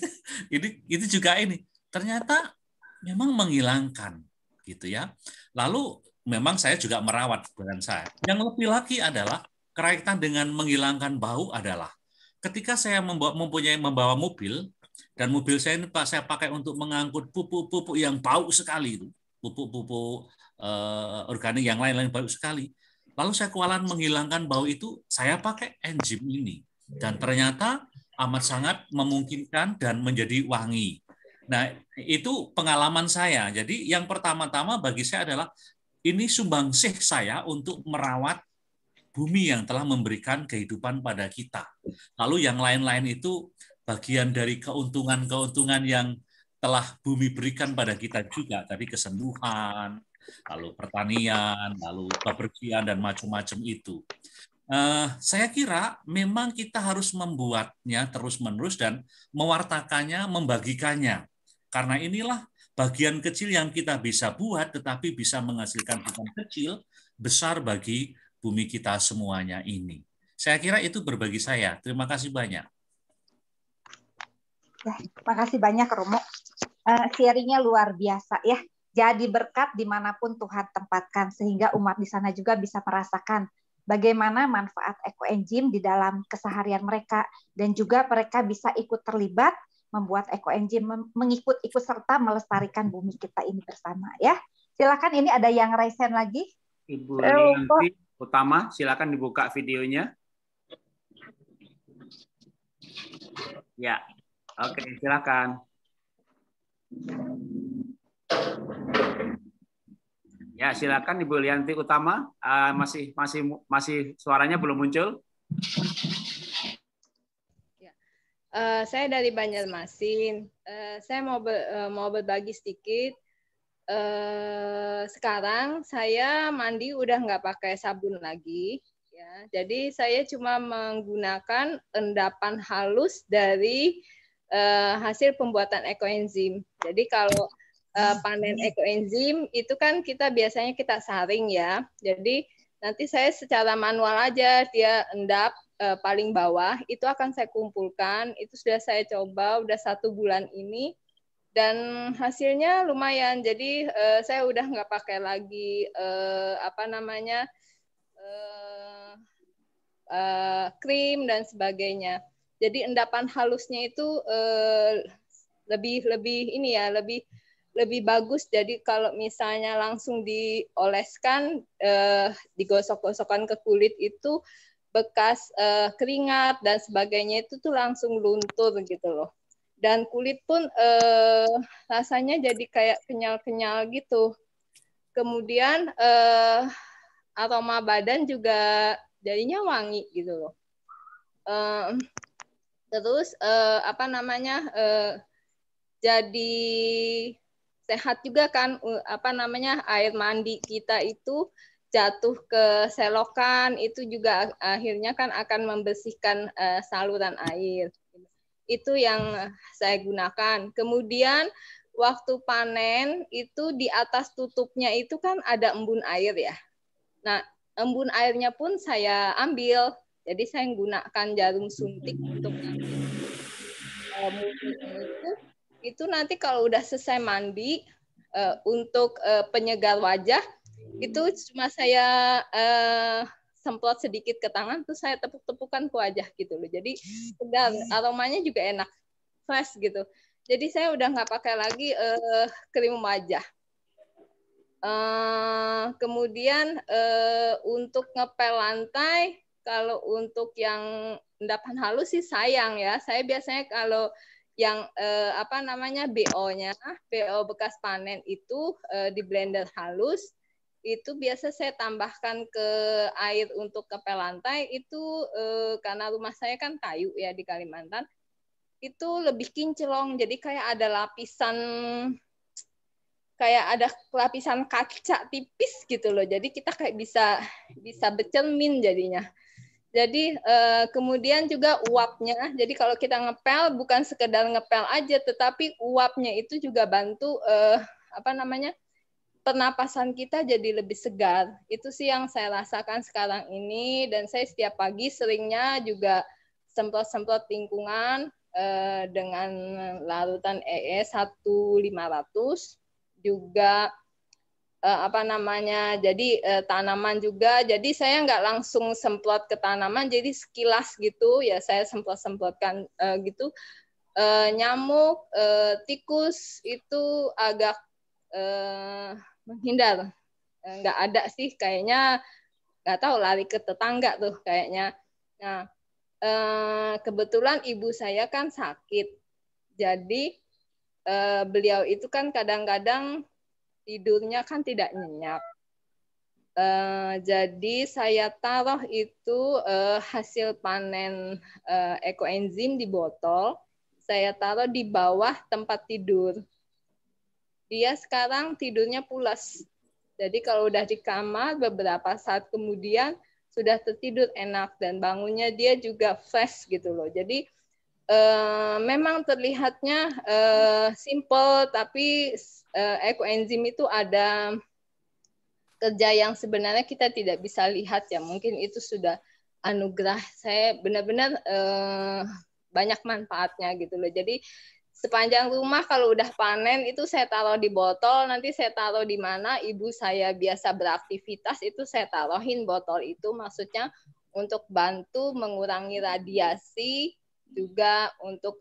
ini itu juga ini. Ternyata memang menghilangkan gitu ya. Lalu memang saya juga merawat badan saya. Yang lebih lagi adalah kaitan dengan menghilangkan bau adalah ketika saya membawa, mempunyai membawa mobil, dan mobil saya ini Pak, saya pakai untuk mengangkut pupuk-pupuk yang bau sekali itu. Pupuk-pupuk eh, organik yang lain-lain bau sekali. Lalu saya kewalahan menghilangkan bau itu, saya pakai enzim ini. Dan ternyata amat sangat memungkinkan dan menjadi wangi. Nah, itu pengalaman saya. Jadi yang pertama-tama bagi saya adalah ini sumbangsih saya untuk merawat bumi yang telah memberikan kehidupan pada kita. Lalu yang lain-lain itu bagian dari keuntungan-keuntungan yang telah bumi berikan pada kita juga tadi kesembuhan, lalu pertanian, lalu kepergian dan macam-macam itu. Uh, saya kira memang kita harus membuatnya terus-menerus dan mewartakannya, membagikannya. Karena inilah bagian kecil yang kita bisa buat tetapi bisa menghasilkan bukan kecil, besar bagi bumi kita semuanya ini. Saya kira itu berbagi saya. Terima kasih banyak. Ya, kasih banyak Romo. Uh, sharingnya luar biasa ya. Jadi berkat dimanapun Tuhan tempatkan sehingga umat di sana juga bisa merasakan bagaimana manfaat Eco ekoenzim di dalam keseharian mereka dan juga mereka bisa ikut terlibat membuat Eco ekoenzim mengikut ikut serta melestarikan bumi kita ini bersama ya. Silakan ini ada yang resen lagi. Ibu Rianti Utama, silakan dibuka videonya. Ya, Oke, silakan. Ya, silakan Ibu Lianti Utama. Uh, masih masih masih suaranya belum muncul. Ya. Uh, saya dari Banjarmasin. Uh, saya mau ber, uh, eh, mau berbagi sedikit. Uh, sekarang saya mandi udah nggak pakai sabun lagi. Ya, jadi saya cuma menggunakan endapan halus dari uh, hasil pembuatan ekoenzim. Jadi kalau uh, panen ekoenzim itu kan kita biasanya kita saring ya. Jadi nanti saya secara manual aja dia endap uh, paling bawah itu akan saya kumpulkan. Itu sudah saya coba udah satu bulan ini dan hasilnya lumayan jadi uh, saya udah nggak pakai lagi uh, apa namanya uh, krim dan sebagainya jadi endapan halusnya itu eh, lebih lebih ini ya lebih lebih bagus jadi kalau misalnya langsung dioleskan eh, digosok-gosokkan ke kulit itu bekas eh, keringat dan sebagainya itu tuh langsung luntur gitu loh dan kulit pun rasanya jadi kayak kenyal-kenyal gitu kemudian eh, aroma badan juga jadinya wangi gitu loh terus uh, apa namanya uh, jadi sehat juga kan apa namanya air mandi kita itu jatuh ke selokan itu juga akhirnya kan akan membersihkan uh, saluran air. Itu yang saya gunakan. Kemudian waktu panen itu di atas tutupnya itu kan ada embun air ya. Nah, embun airnya pun saya ambil jadi saya menggunakan jarum suntik untuk uh, itu. Itu nanti kalau udah selesai mandi eh, untuk eh, penyegar wajah itu cuma saya semprot sedikit ke tangan terus saya tepuk-tepukan ke wajah gitu loh. Jadi segar, hmm. aromanya juga enak, fresh gitu. Jadi saya udah nggak pakai lagi uh, krim wajah. Uh, kemudian uh, untuk ngepel lantai kalau untuk yang endapan halus sih sayang ya. Saya biasanya kalau yang eh, apa namanya BO-nya, BO bekas panen itu eh, di blender halus itu biasa saya tambahkan ke air untuk ke lantai itu eh, karena rumah saya kan kayu ya di Kalimantan itu lebih kinclong jadi kayak ada lapisan kayak ada lapisan kaca tipis gitu loh jadi kita kayak bisa bisa becermin jadinya jadi eh, kemudian juga uapnya. Jadi kalau kita ngepel bukan sekedar ngepel aja, tetapi uapnya itu juga bantu eh, apa namanya pernapasan kita jadi lebih segar. Itu sih yang saya rasakan sekarang ini dan saya setiap pagi seringnya juga semprot-semprot lingkungan eh, dengan larutan EE 1500 e juga Eh, apa namanya jadi uh, tanaman juga jadi saya nggak langsung semprot ke tanaman jadi sekilas gitu ya saya semprot semprotkan uh, eh, gitu uh, nyamuk uh, tikus itu agak menghindar nggak ada sih kayaknya nggak tahu lari ke tetangga tuh kayaknya nah kebetulan ibu saya kan sakit jadi beliau itu kan kadang-kadang tidurnya kan tidak nyenyak. Uh, jadi saya taruh itu uh, hasil panen uh, ekoenzim di botol, saya taruh di bawah tempat tidur. Dia sekarang tidurnya pulas. Jadi kalau udah di kamar beberapa saat kemudian sudah tertidur enak dan bangunnya dia juga fresh gitu loh. Jadi Eh, memang terlihatnya uh, simple, tapi uh, ekoenzim itu ada kerja yang sebenarnya kita tidak bisa lihat ya. Mungkin itu sudah anugerah saya benar-benar uh, banyak manfaatnya gitu loh. Jadi sepanjang rumah kalau udah panen itu saya taruh di botol, nanti saya taruh di mana ibu saya biasa beraktivitas itu saya taruhin botol itu maksudnya untuk bantu mengurangi radiasi juga untuk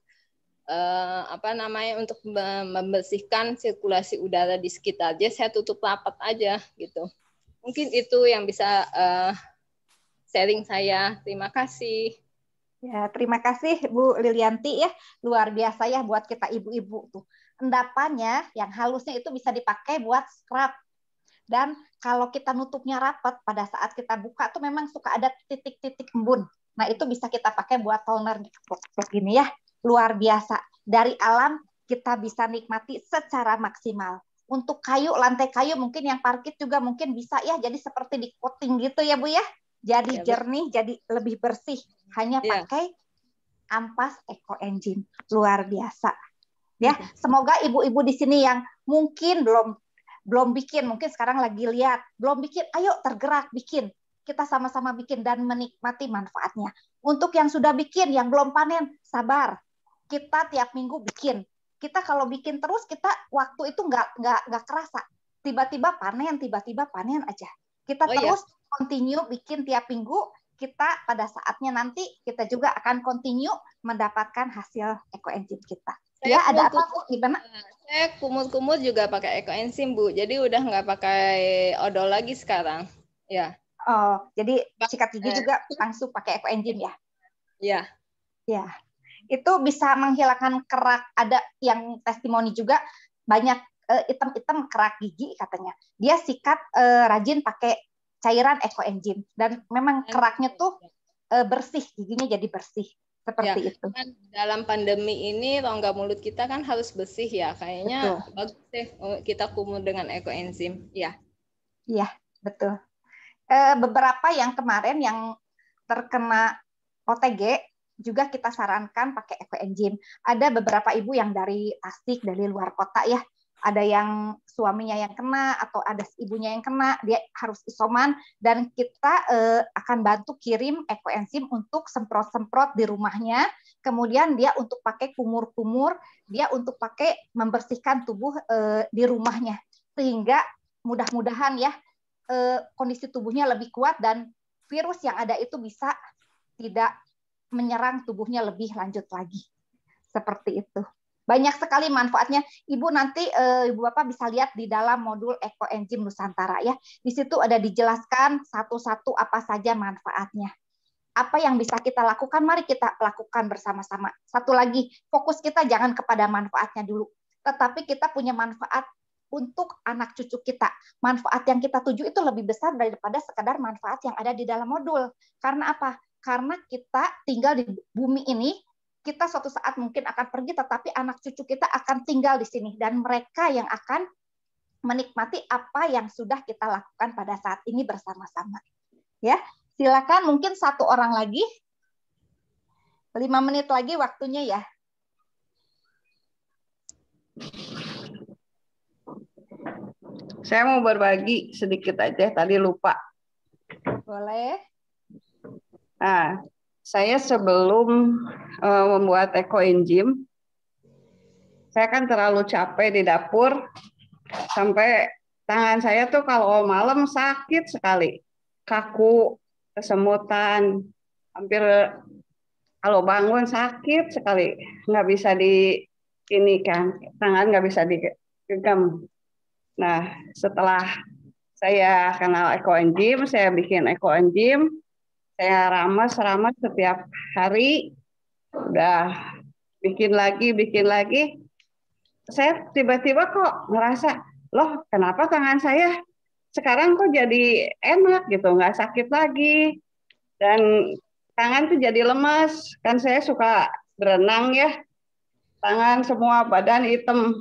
uh, apa namanya untuk membersihkan sirkulasi udara di sekitar. Jadi saya tutup rapat aja gitu. Mungkin itu yang bisa uh, sharing saya. Terima kasih. Ya, terima kasih Bu Lilianti ya. Luar biasa ya buat kita ibu-ibu tuh. Endapannya yang halusnya itu bisa dipakai buat scrub. Dan kalau kita nutupnya rapat pada saat kita buka tuh memang suka ada titik-titik embun. Nah, itu bisa kita pakai buat toner gini ya. Luar biasa. Dari alam kita bisa nikmati secara maksimal. Untuk kayu, lantai kayu mungkin yang parkit juga mungkin bisa ya jadi seperti di coating gitu ya Bu ya. Jadi ya, jernih, Bu. jadi lebih bersih. Hanya ya. pakai ampas eco engine. Luar biasa. Ya, semoga ibu-ibu di sini yang mungkin belum belum bikin, mungkin sekarang lagi lihat, belum bikin, ayo tergerak bikin kita sama-sama bikin dan menikmati manfaatnya. Untuk yang sudah bikin, yang belum panen, sabar. Kita tiap minggu bikin. Kita kalau bikin terus, kita waktu itu nggak nggak nggak kerasa. Tiba-tiba panen, tiba-tiba panen aja. Kita oh, iya. terus iya. continue bikin tiap minggu. Kita pada saatnya nanti kita juga akan continue mendapatkan hasil ekoenzim kita. Saya ya ada apa Bu? Gimana? Eh, saya kumut-kumut juga pakai ekoenzim Bu. Jadi udah nggak pakai odol lagi sekarang. Ya. Oh, jadi sikat gigi eh. juga langsung pakai eco ekoenzim ya? Iya. Iya. Itu bisa menghilangkan kerak. Ada yang testimoni juga banyak eh, item-item kerak gigi katanya. Dia sikat eh, rajin pakai cairan eco ekoenzim dan memang iya. keraknya tuh eh, bersih, giginya jadi bersih seperti ya, itu. Kan dalam pandemi ini rongga mulut kita kan harus bersih ya. Kayaknya betul. bagus deh eh, kita kumur dengan eco ekoenzim. Ya. Iya, betul. Eh, beberapa yang kemarin yang terkena OTG juga kita sarankan pakai eco engine. Ada beberapa ibu yang dari Tasik, dari luar kota ya, ada yang suaminya yang kena atau ada ibunya yang kena, dia harus isoman dan kita eh, akan bantu kirim ekoenzim untuk semprot-semprot di rumahnya. Kemudian dia untuk pakai kumur-kumur, dia untuk pakai membersihkan tubuh eh, di rumahnya sehingga mudah-mudahan ya eh, kondisi tubuhnya lebih kuat dan virus yang ada itu bisa tidak menyerang tubuhnya lebih lanjut lagi. Seperti itu. Banyak sekali manfaatnya. Ibu nanti eh, Ibu Bapak bisa lihat di dalam modul Eko Ekoenzim Nusantara ya. Di situ ada dijelaskan satu-satu apa saja manfaatnya apa yang bisa kita lakukan, mari kita lakukan bersama-sama. Satu lagi, fokus kita jangan kepada manfaatnya dulu, tetapi kita punya manfaat untuk anak cucu kita. Manfaat yang kita tuju itu lebih besar daripada sekadar manfaat yang ada di dalam modul. Karena apa? Karena kita tinggal di bumi ini, kita suatu saat mungkin akan pergi, tetapi anak cucu kita akan tinggal di sini dan mereka yang akan menikmati apa yang sudah kita lakukan pada saat ini bersama-sama. Ya, silakan mungkin satu orang lagi. Lima menit lagi waktunya ya. Saya mau berbagi sedikit aja, tadi lupa. Boleh. Nah, saya sebelum uh, membuat Enzim, saya kan terlalu capek di dapur, sampai tangan saya tuh kalau malam sakit sekali. Kaku, kesemutan, hampir kalau bangun sakit sekali. Nggak bisa di ini kan, tangan nggak bisa digenggam. Nah, setelah saya kenal Eko Enjim, saya bikin Eko Enjim, saya ramas-ramas setiap hari, udah bikin lagi, bikin lagi. Saya tiba-tiba kok ngerasa, loh kenapa tangan saya sekarang kok jadi enak gitu, nggak sakit lagi. Dan tangan tuh jadi lemas, kan saya suka berenang ya, tangan semua badan hitam.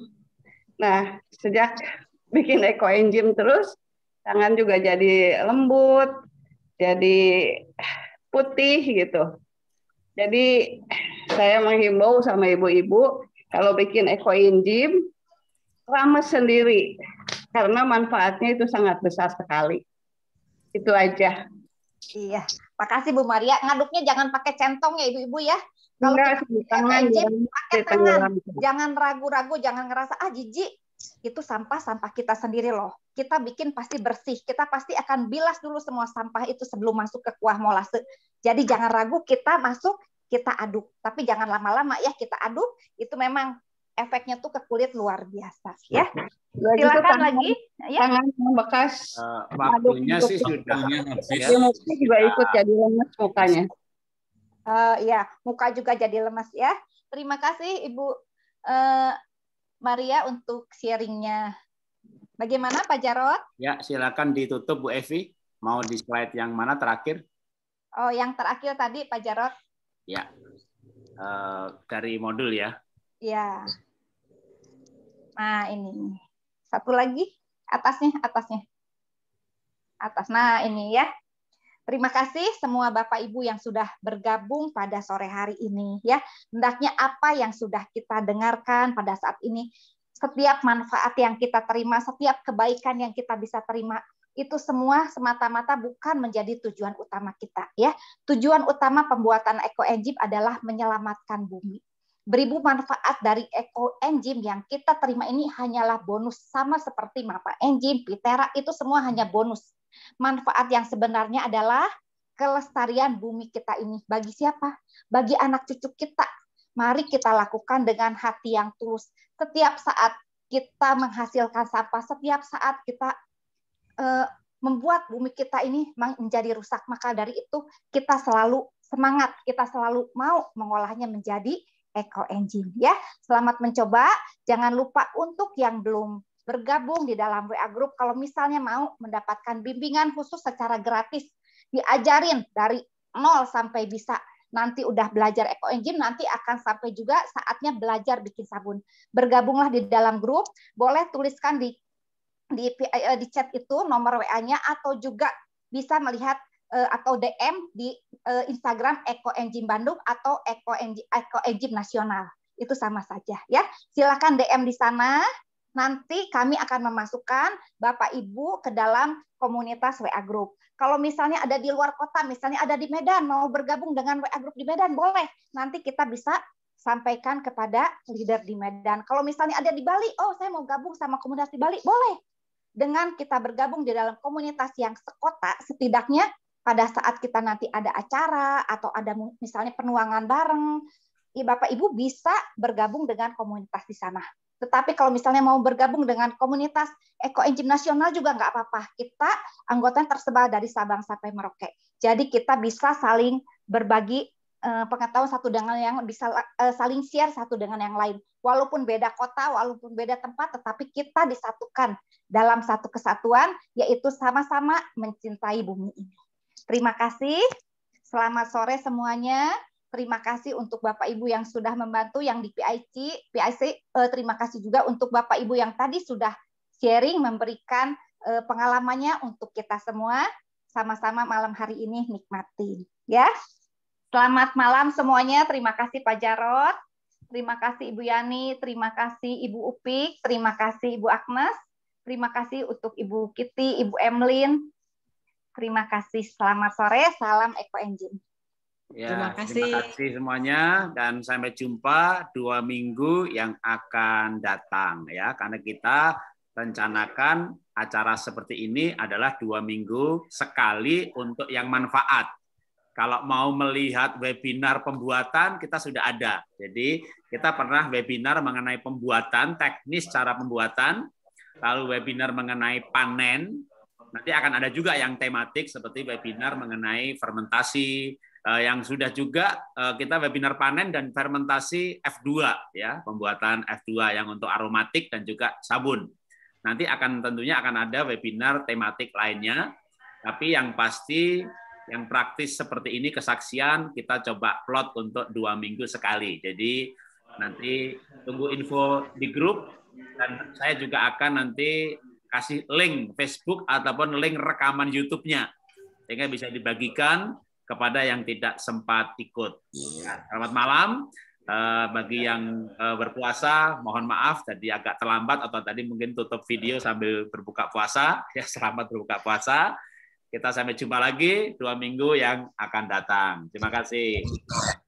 Nah, sejak bikin ekoenzim terus tangan juga jadi lembut jadi putih gitu jadi saya menghimbau sama ibu-ibu kalau bikin ekoenzim lama sendiri karena manfaatnya itu sangat besar sekali itu aja iya makasih Bu Maria ngaduknya jangan pakai centong ya ibu-ibu ya kalau Enggak, kita tangan, pakai tangan, tangan. jangan ragu-ragu jangan ngerasa ah jijik itu sampah-sampah kita sendiri loh. Kita bikin pasti bersih. Kita pasti akan bilas dulu semua sampah itu sebelum masuk ke kuah molase. Jadi jangan ragu kita masuk, kita aduk. Tapi jangan lama-lama ya kita aduk. Itu memang efeknya tuh ke kulit luar biasa ya. Silakan lagi ya. Tangan bekas uh, waktunya sih sudah habis. Ya. Mungkin juga ikut jadi lemas mukanya. Uh, ya, muka juga jadi lemas ya. Terima kasih Ibu uh, Maria untuk sharingnya. Bagaimana Pak Jarot? Ya, silakan ditutup Bu Evi. Mau di slide yang mana terakhir? Oh, yang terakhir tadi Pak Jarot. Ya, uh, dari modul ya. Ya. Nah ini satu lagi atasnya atasnya atas. Nah ini ya Terima kasih semua Bapak Ibu yang sudah bergabung pada sore hari ini ya. Hendaknya apa yang sudah kita dengarkan pada saat ini, setiap manfaat yang kita terima, setiap kebaikan yang kita bisa terima itu semua semata-mata bukan menjadi tujuan utama kita ya. Tujuan utama pembuatan Eco Egypt adalah menyelamatkan bumi. Beribu manfaat dari eco enzim yang kita terima ini hanyalah bonus sama seperti mapa enzim, pitera itu semua hanya bonus. Manfaat yang sebenarnya adalah kelestarian bumi kita ini. Bagi siapa? Bagi anak cucu kita. Mari kita lakukan dengan hati yang tulus. Setiap saat kita menghasilkan sampah, setiap saat kita eh, membuat bumi kita ini menjadi rusak. Maka dari itu kita selalu semangat, kita selalu mau mengolahnya menjadi Eco Engine ya. Selamat mencoba. Jangan lupa untuk yang belum bergabung di dalam WA group kalau misalnya mau mendapatkan bimbingan khusus secara gratis diajarin dari nol sampai bisa nanti udah belajar eco engine nanti akan sampai juga saatnya belajar bikin sabun bergabunglah di dalam grup boleh tuliskan di di, eh, di chat itu nomor WA-nya atau juga bisa melihat Eh, atau DM di eh, Instagram Eko Engine Bandung atau Eko Engine Eko Enzim Nasional. Itu sama saja ya. Silakan DM di sana. Nanti kami akan memasukkan Bapak Ibu ke dalam komunitas WA Group. Kalau misalnya ada di luar kota, misalnya ada di Medan, mau bergabung dengan WA Group di Medan, boleh. Nanti kita bisa sampaikan kepada leader di Medan. Kalau misalnya ada di Bali, oh saya mau gabung sama komunitas di Bali, boleh dengan kita bergabung di dalam komunitas yang sekota, setidaknya pada saat kita nanti ada acara atau ada misalnya penuangan bareng, ya Bapak Ibu bisa bergabung dengan komunitas di sana. Tetapi kalau misalnya mau bergabung dengan komunitas Eko ekoenzim nasional juga nggak apa-apa. Kita anggotanya tersebar dari Sabang sampai Merauke. Jadi kita bisa saling berbagi eh, pengetahuan satu dengan yang bisa eh, saling share satu dengan yang lain. Walaupun beda kota, walaupun beda tempat, tetapi kita disatukan dalam satu kesatuan, yaitu sama-sama mencintai bumi ini. Terima kasih. Selamat sore semuanya. Terima kasih untuk Bapak Ibu yang sudah membantu yang di PIC, PIC eh, terima kasih juga untuk Bapak Ibu yang tadi sudah sharing memberikan eh, pengalamannya untuk kita semua sama-sama malam hari ini nikmati ya. Selamat malam semuanya. Terima kasih Pak Jarot. Terima kasih Ibu Yani, terima kasih Ibu Upik, terima kasih Ibu Agnes, terima kasih untuk Ibu Kitty, Ibu Emlin, Terima kasih. Selamat sore. Salam Eko Engine. Ya, terima kasih. Terima kasih semuanya dan sampai jumpa dua minggu yang akan datang ya karena kita rencanakan acara seperti ini adalah dua minggu sekali untuk yang manfaat. Kalau mau melihat webinar pembuatan, kita sudah ada. Jadi kita pernah webinar mengenai pembuatan, teknis cara pembuatan, lalu webinar mengenai panen, Nanti akan ada juga yang tematik seperti webinar mengenai fermentasi eh, yang sudah juga eh, kita webinar panen dan fermentasi F2 ya, pembuatan F2 yang untuk aromatik dan juga sabun. Nanti akan tentunya akan ada webinar tematik lainnya, tapi yang pasti yang praktis seperti ini kesaksian kita coba plot untuk dua minggu sekali. Jadi nanti tunggu info di grup dan saya juga akan nanti kasih link Facebook ataupun link rekaman YouTube-nya sehingga bisa dibagikan kepada yang tidak sempat ikut. Iya. Nah, selamat malam eh, bagi yang eh, berpuasa, mohon maaf tadi agak terlambat atau tadi mungkin tutup video sambil berbuka puasa. Ya selamat berbuka puasa. Kita sampai jumpa lagi dua minggu yang akan datang. Terima kasih.